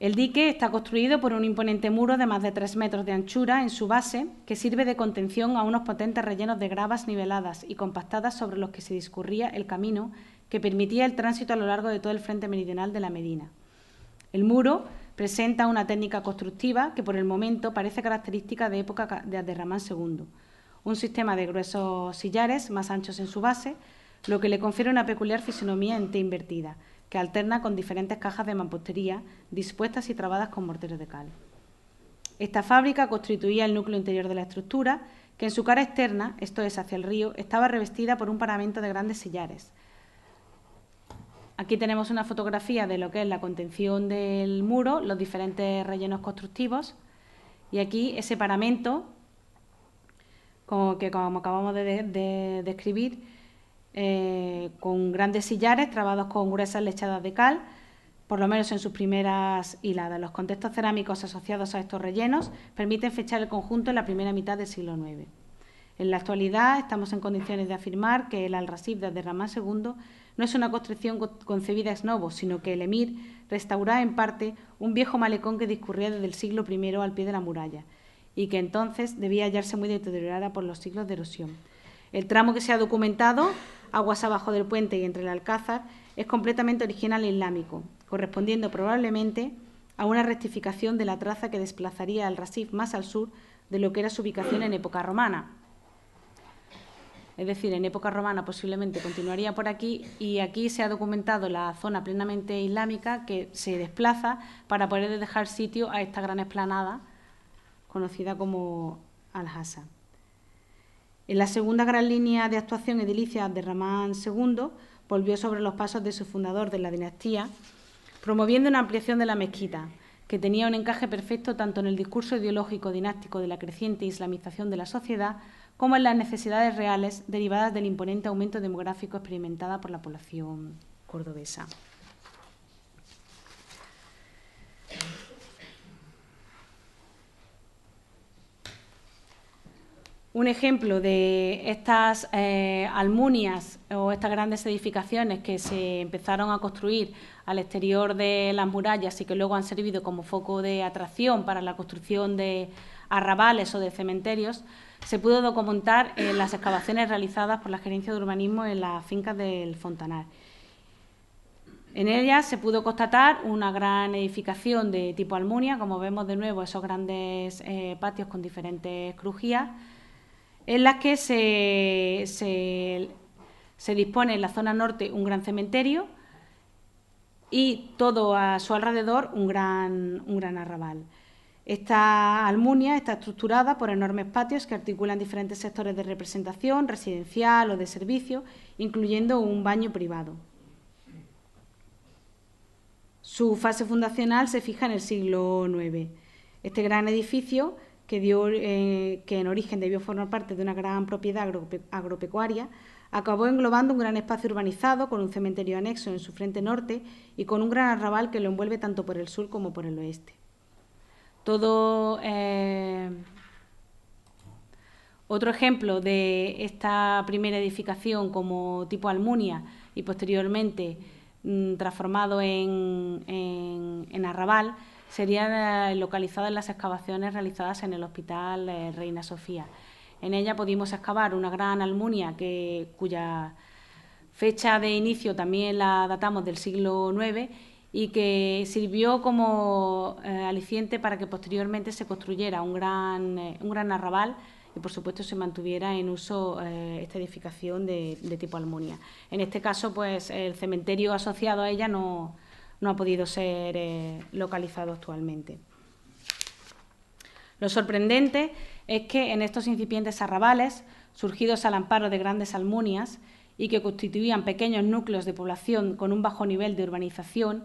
El dique está construido por un imponente muro de más de 3 metros de anchura en su base, que sirve de contención a unos potentes rellenos de gravas niveladas y compactadas sobre los que se discurría el camino que permitía el tránsito a lo largo de todo el frente meridional de la Medina. El muro presenta una técnica constructiva que por el momento parece característica de época de Aderramán II, un sistema de gruesos sillares más anchos en su base, lo que le confiere una peculiar fisonomía en T invertida, que alterna con diferentes cajas de mampostería dispuestas y trabadas con morteros de cal. Esta fábrica constituía el núcleo interior de la estructura, que en su cara externa, esto es hacia el río, estaba revestida por un paramento de grandes sillares, Aquí tenemos una fotografía de lo que es la contención del muro, los diferentes rellenos constructivos y aquí ese paramento como que acabamos de, describir, eh, con grandes sillares trabados con gruesas lechadas de cal, por lo menos en sus primeras hiladas. Los contextos cerámicos asociados a estos rellenos permiten fechar el conjunto en la primera mitad del siglo IX. En la actualidad estamos en condiciones de afirmar que el al de Ramán II no es una construcción concebida es novo, sino que el emir restauraba en parte un viejo malecón que discurría desde el siglo I al pie de la muralla y que entonces debía hallarse muy deteriorada por los siglos de erosión. El tramo que se ha documentado, aguas abajo del puente y entre el alcázar, es completamente original e islámico, correspondiendo probablemente a una rectificación de la traza que desplazaría al Rasif más al sur de lo que era su ubicación en época romana. Es decir, en época romana posiblemente continuaría por aquí y aquí se ha documentado la zona plenamente islámica que se desplaza para poder dejar sitio a esta gran explanada conocida como al hasa En la segunda gran línea de actuación edilicia de Ramán II volvió sobre los pasos de su fundador de la dinastía, promoviendo una ampliación de la mezquita, que tenía un encaje perfecto tanto en el discurso ideológico dinástico de la creciente islamización de la sociedad como en las necesidades reales derivadas del imponente aumento demográfico experimentada por la población cordobesa. Un ejemplo de estas eh, almunias o estas grandes edificaciones que se empezaron a construir al exterior de las murallas y que luego han servido como foco de atracción para la construcción de arrabales o de cementerios se pudo documentar en eh, las excavaciones realizadas por la Gerencia de Urbanismo en las fincas del Fontanar. En ellas se pudo constatar una gran edificación de tipo Almunia, como vemos de nuevo esos grandes eh, patios con diferentes crujías, en las que se, dispone en la zona norte un gran cementerio y todo a su alrededor un gran arrabal. Esta Almunia está estructurada por enormes patios que articulan diferentes sectores de representación, residencial o de servicio, incluyendo un baño privado. Su fase fundacional se fija en el siglo IX. Este gran edificio, eh, que, en origen debió formar parte de una gran propiedad agropecuaria, acabó englobando un gran espacio urbanizado con un cementerio anexo en su frente norte y con un gran arrabal que lo envuelve tanto por el sur como por el oeste. Todo. Eh, otro ejemplo de esta primera edificación como tipo Almunia y posteriormente mm, transformado en, arrabal sería eh, localizado en las excavaciones realizadas en el Hospital eh, Reina Sofía. En ella pudimos excavar una gran almunia que, cuya fecha de inicio también la datamos del siglo IX y que sirvió como eh, aliciente para que posteriormente se construyera eh, un gran, arrabal y por supuesto se mantuviera en uso eh, esta edificación de, tipo Almunia. En este caso, pues el cementerio asociado a ella no, ha podido ser localizado actualmente. Lo sorprendente es que en estos incipientes arrabales, surgidos al amparo de grandes almunias, y que constituían pequeños núcleos de población con un bajo nivel de urbanización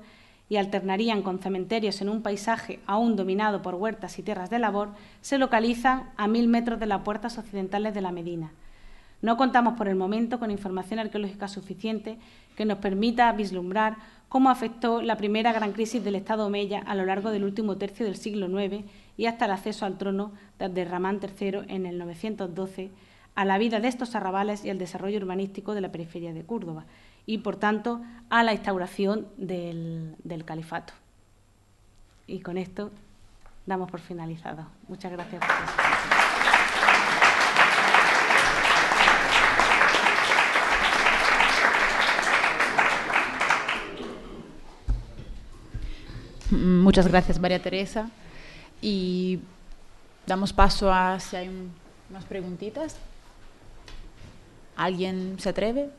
y alternarían con cementerios en un paisaje aún dominado por huertas y tierras de labor, se localizan a mil metros de las puertas occidentales de la Medina. No contamos por el momento con información arqueológica suficiente que nos permita vislumbrar cómo afectó la primera gran crisis del Estado Omeya a lo largo del último tercio del siglo IX y hasta el acceso al trono de Ramán III en el 912 a la vida de estos arrabales y al desarrollo urbanístico de la periferia de Córdoba y, por tanto, a la instauración del, califato. Y con esto damos por finalizado. Muchas gracias. Muchas gracias, María Teresa. Y damos paso a si hay más preguntitas. ¿Alguien se atreve?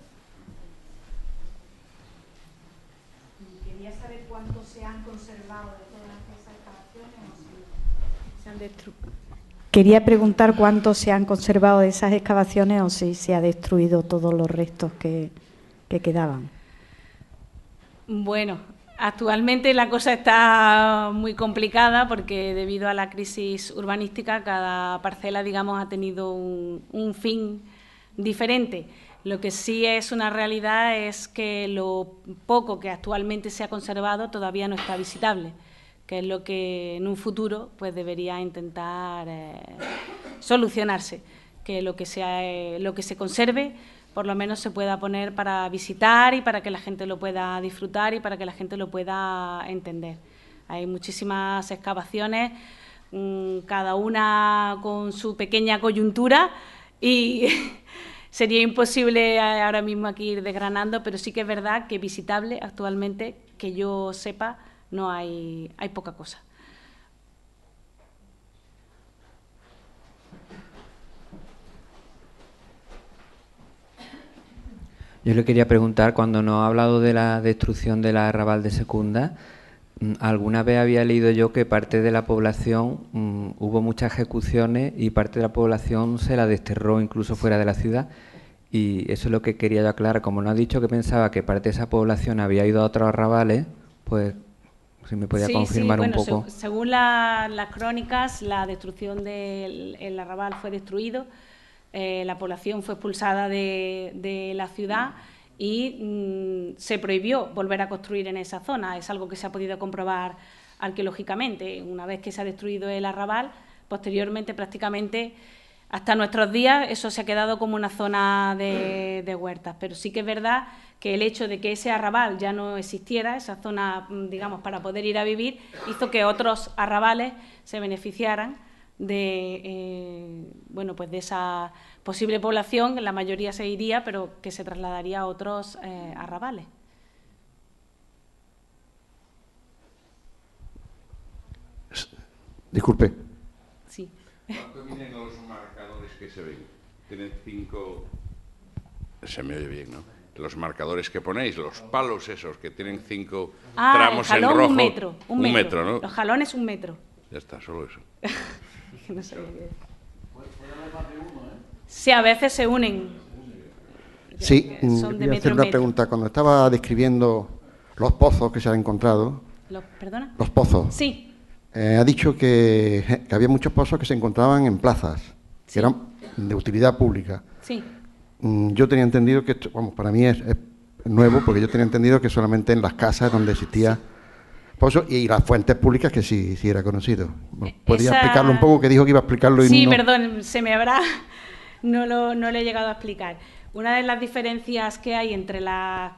Quería saber cuánto se han conservado de todas esas excavaciones o si se han destruido. Quería preguntar cuánto se han conservado de esas excavaciones o si se ha destruido todos los restos que, quedaban. Bueno, Actualmente la cosa está muy complicada porque debido a la crisis urbanística cada parcela, digamos, ha tenido un, un fin diferente. Lo que sí es una realidad es que lo poco que actualmente se ha conservado todavía no está visitable, que es lo que en un futuro pues debería intentar eh, solucionarse, que lo que, sea, eh, lo que se conserve por lo menos se pueda poner para visitar y para que la gente lo pueda disfrutar y para que la gente lo pueda entender. Hay muchísimas excavaciones, mm, cada una con su pequeña coyuntura, y sería imposible ahora mismo aquí ir desgranando, pero sí que es verdad que visitable actualmente, que yo sepa, no hay, hay poca cosa. Yo le quería preguntar, cuando nos ha hablado de la destrucción de la arrabal de Secunda, Mm, alguna vez había leído yo que parte de la población mm, hubo muchas ejecuciones y parte de la población se la desterró incluso fuera de la ciudad. Y eso es lo que quería yo aclarar. Como no ha dicho que pensaba que parte de esa población había ido a otros arrabales, pues si me podía confirmar un poco. según las crónicas, la destrucción del arrabal fue destruido, eh, la población fue expulsada de, la ciudad y mm, se prohibió volver a construir en esa zona. Es algo que se ha podido comprobar arqueológicamente. Una vez que se ha destruido el arrabal, posteriormente prácticamente hasta nuestros días eso se ha quedado como una zona de, huertas, pero sí que es verdad que el hecho de que ese arrabal ya no existiera, esa zona, mm, digamos, para poder ir a vivir, hizo que otros arrabales se beneficiaran de, eh, bueno, pues de esa posible población, la mayoría se iría, pero que se trasladaría a otros eh, arrabales. Disculpe. Sí. ¿Cuánto vienen los marcadores que se ven? Tienen cinco... Se me oye bien, ¿no? Los marcadores que ponéis, los palos esos que tienen cinco ah, tramos el en rojo. Un metro, un metro. Un metro ¿no? Los jalones un metro. Ya está, solo eso. no sé Sí, a veces se unen. Sí, mm, voy hacer una pregunta. Cuando estaba describiendo los pozos que se han encontrado... ¿Los, ¿Perdona? Los pozos. Sí. Eh, ha dicho que, había muchos pozos que se encontraban en plazas, sí. que eran de utilidad pública. Sí. Mm, yo tenía entendido que esto, vamos, para mí es, nuevo, porque yo tenía entendido que solamente en las casas donde existía pozos y las fuentes públicas que sí, sí era conocido. ¿Podría explicarlo un poco? Que dijo que iba a explicarlo y Sí, perdón, se me habrá no lo, no he llegado a explicar. Una de las diferencias que hay entre las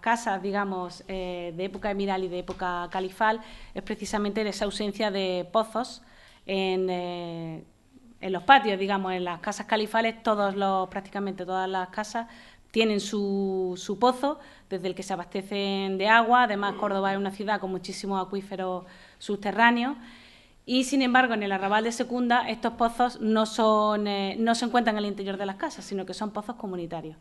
casas, digamos, eh, de época emiral y de época califal es precisamente esa ausencia de pozos en, eh, en, los patios, digamos, en las casas califales, todos los, prácticamente todas las casas tienen su, su pozo desde el que se abastecen de agua. Además, Córdoba es una ciudad con muchísimos acuíferos subterráneos y sin embargo, en el arrabal de Secunda, estos pozos no, son, eh, no se encuentran en el interior de las casas, sino que son pozos comunitarios.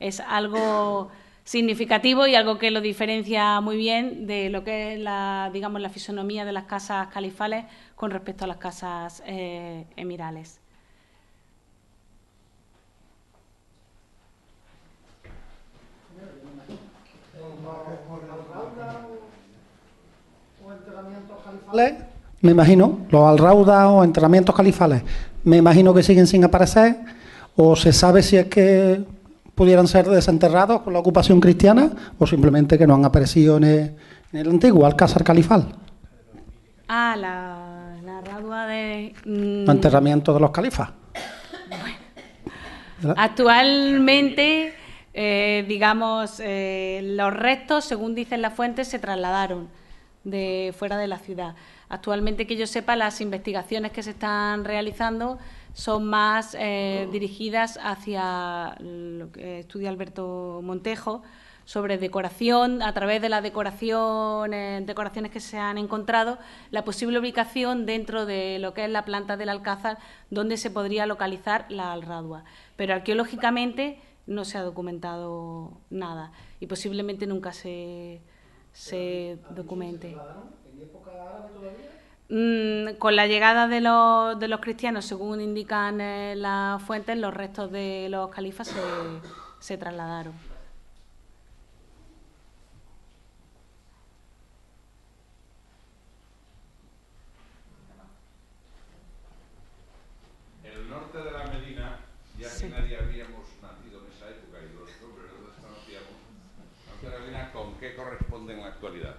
Es algo significativo y algo que lo diferencia muy bien de lo que es la, digamos, la fisonomía de las casas califales con respecto a las casas eh, emirales me imagino, los alraudas o enterramientos califales, me imagino que siguen sin aparecer, o se sabe si es que pudieran ser desenterrados con la ocupación cristiana, o simplemente que no han aparecido en el, antiguo Alcázar Califal. Ah, la, la de... Mm. Los enterramientos de los califas. Actualmente, eh, digamos, eh, los restos, según dicen las fuentes, se trasladaron de fuera de la ciudad. Actualmente, que yo sepa, las investigaciones que se están realizando son más eh, dirigidas hacia lo que estudia Alberto Montejo sobre decoración, a través de las decoraciones, eh, decoraciones que se han encontrado, la posible ubicación dentro de lo que es la planta del Alcázar, donde se podría localizar la alradua. Pero arqueológicamente no se ha documentado nada y posiblemente nunca se, se documente época árabe todavía? Mm, con la llegada de los, cristianos, según indican eh, las fuentes, los restos de los califas se, trasladaron. El norte de la Medina, ya que nadie habíamos nacido en esa época y los hombres no conocíamos, ¿con qué corresponde en la actualidad?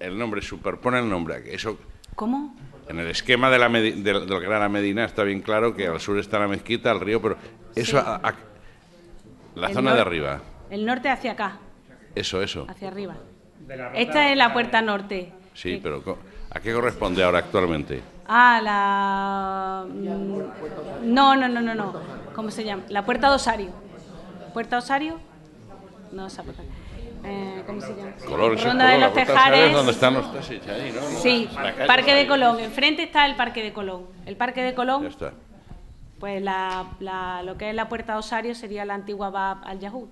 el nombre, superpone el nombre. Eso, ¿Cómo? En el esquema de, la lo que era la Medina está bien claro que al sur está la mezquita, el río, pero eso... la zona de arriba. El norte hacia acá. Eso, eso. Hacia arriba. Esta es la puerta norte. Sí, pero ¿a qué corresponde ahora actualmente? Ah, la... No, no, no, no, no. ¿Cómo se llama? La puerta de Osario. ¿Puerta Osario? No, esa puerta. Eh, ¿cómo se llama? Ronda de los Tejares. Sí, Parque de Colón. Enfrente está el Parque de Colón. El Parque de Colón. está. Pues lo que es la Puerta de Osario sería la antigua BAP al Yahoo.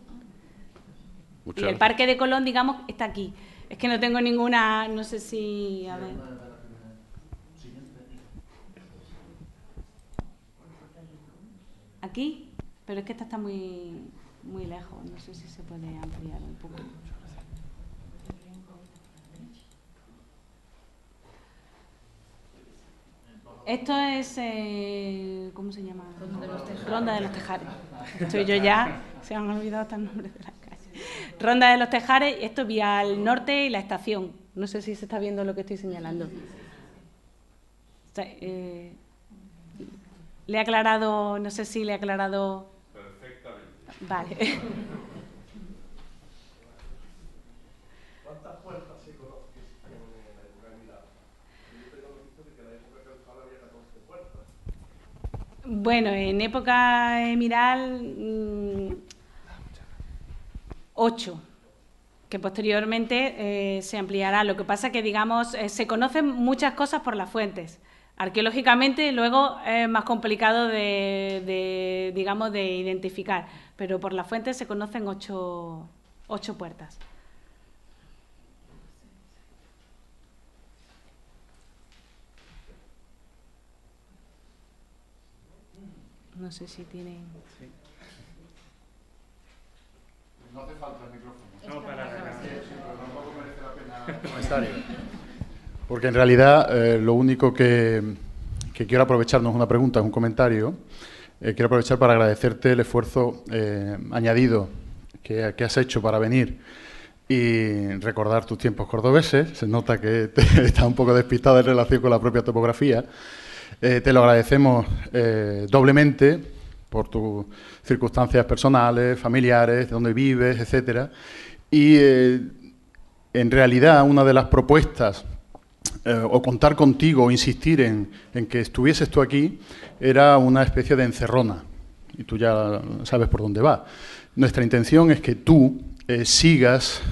y el Parque de Colón, digamos, está aquí. Es que no tengo ninguna, no sé si, a ver. Aquí, pero es que esta está muy, muy lejos, no sé si se puede ampliar un poco. Esto es, eh, ¿cómo se llama? Ronda de los Tejares. Estoy yo ya, se han olvidado hasta el nombre de la calle. Ronda de los Tejares, esto vía al norte y la estación. No sé si se está viendo lo que estoy señalando. Eh, le he aclarado, no sé si le he aclarado... Perfectamente. Vale. Bueno, en época emiral, mm, ocho, que posteriormente eh, se ampliará. Lo que pasa que, digamos, eh, se conocen muchas cosas por las fuentes. Arqueológicamente, luego es más complicado de, de, digamos, de identificar, pero por las fuentes se conocen ocho, ocho puertas. No sé si tienen... No hace falta el micrófono. No, para tampoco merece la pena Porque en realidad eh, lo único que, quiero aprovechar no es una pregunta, es un comentario. Eh, quiero aprovechar para agradecerte el esfuerzo eh, añadido que, que, has hecho para venir y recordar tus tiempos cordobeses. Se nota que estás un poco despistado en relación con la propia topografía. Eh, te lo agradecemos eh, doblemente por tus circunstancias personales, familiares, de dónde vives, etc. Y eh, en realidad una de las propuestas o contar contigo o insistir en, que estuvieses tú aquí era una especie de encerrona. Y tú ya sabes por dónde va. Nuestra intención es que tú sigas,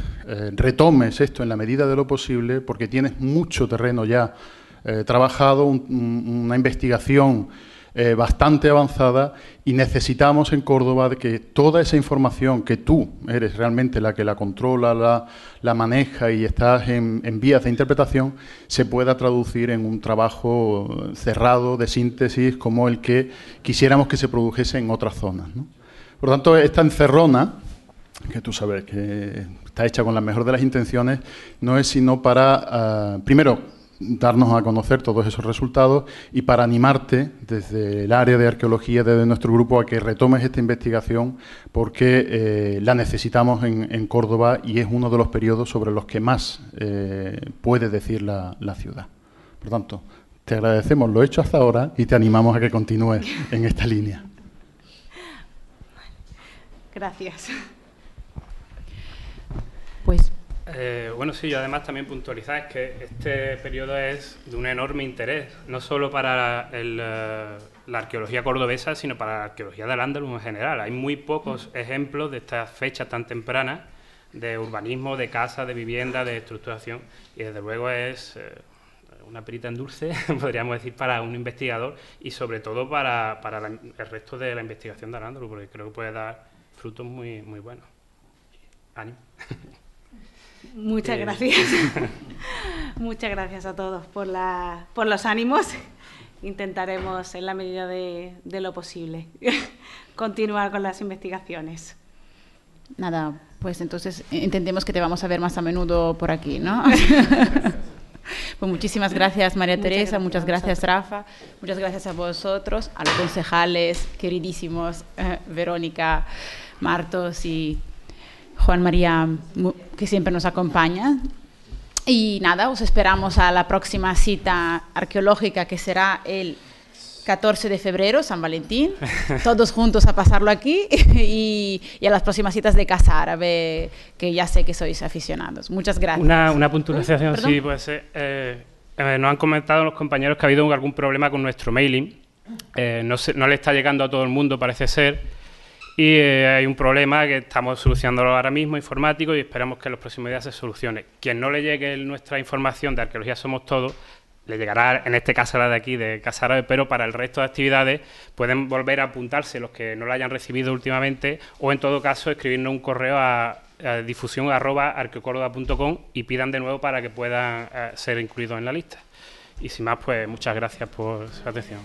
retomes esto en la medida de lo posible, porque tienes mucho terreno ya trabajado una investigación eh, bastante avanzada y necesitamos en Córdoba que toda esa información que tú eres realmente la que la controla, la, maneja y estás en, vías de interpretación, se pueda traducir en un trabajo cerrado de síntesis como el que quisiéramos que se produjese en otras zonas. Por lo tanto, esta encerrona, que tú sabes que está hecha con la mejor de las intenciones, no es sino para, ah, primero, darnos a conocer todos esos resultados y para animarte desde el área de arqueología, desde nuestro grupo, a que retomes esta investigación porque eh, la necesitamos en, Córdoba y es uno de los periodos sobre los que más eh, puede decir la, ciudad. Por tanto, te agradecemos lo hecho hasta ahora y te animamos a que continúes en esta línea. Gracias. Pues eh, bueno, sí, yo además también puntualizar es que este periodo es de un enorme interés, no solo para eh, la arqueología cordobesa, sino para la arqueología de Andaluz en general. Hay muy pocos mm. ejemplos de estas fechas tan tempranas de urbanismo, de casa, de vivienda, de estructuración, y desde luego es eh, una perita en dulce, podríamos decir, para un investigador y sobre todo para, el resto de la investigación de Arándalo, porque creo que puede dar frutos muy, muy buenos. Ánimo. Muchas gracias. Muchas gracias a todos por, la, por los ánimos. Intentaremos, en la medida de, lo posible, continuar con las investigaciones. Nada, pues entonces eh, entendemos que te vamos a ver más a menudo por aquí, ¿no? Pues muchísimas gracias María Teresa, muchas gracias Rafa, muchas gracias a vosotros, a los concejales queridísimos eh, Verónica, Martos y Juan María que siempre nos acompaña. Y nada, os esperamos a la próxima cita arqueológica que será el 14 de febrero, San Valentín, todos juntos a pasarlo aquí y, a las próximas citas de Casa Árabe, que ya sé que sois aficionados. Muchas gracias. Una, una puntualización, sí, puede eh, nos han comentado los compañeros que ha habido algún problema con nuestro mailing. Eh, no, no le está llegando a todo el mundo, parece ser. Y eh, hay un problema que estamos solucionándolo ahora mismo informático y esperamos que en los próximos días se solucione. Quien no le llegue nuestra información de Arqueología Somos Todos, le llegará en este caso la de aquí, de Casa pero para el resto de actividades pueden volver a apuntarse los que no la hayan recibido últimamente o en todo caso escribirnos un correo a, difusión arroba .com y pidan de nuevo para que puedan eh, ser incluidos en la lista. Y sin más, pues muchas gracias por su atención.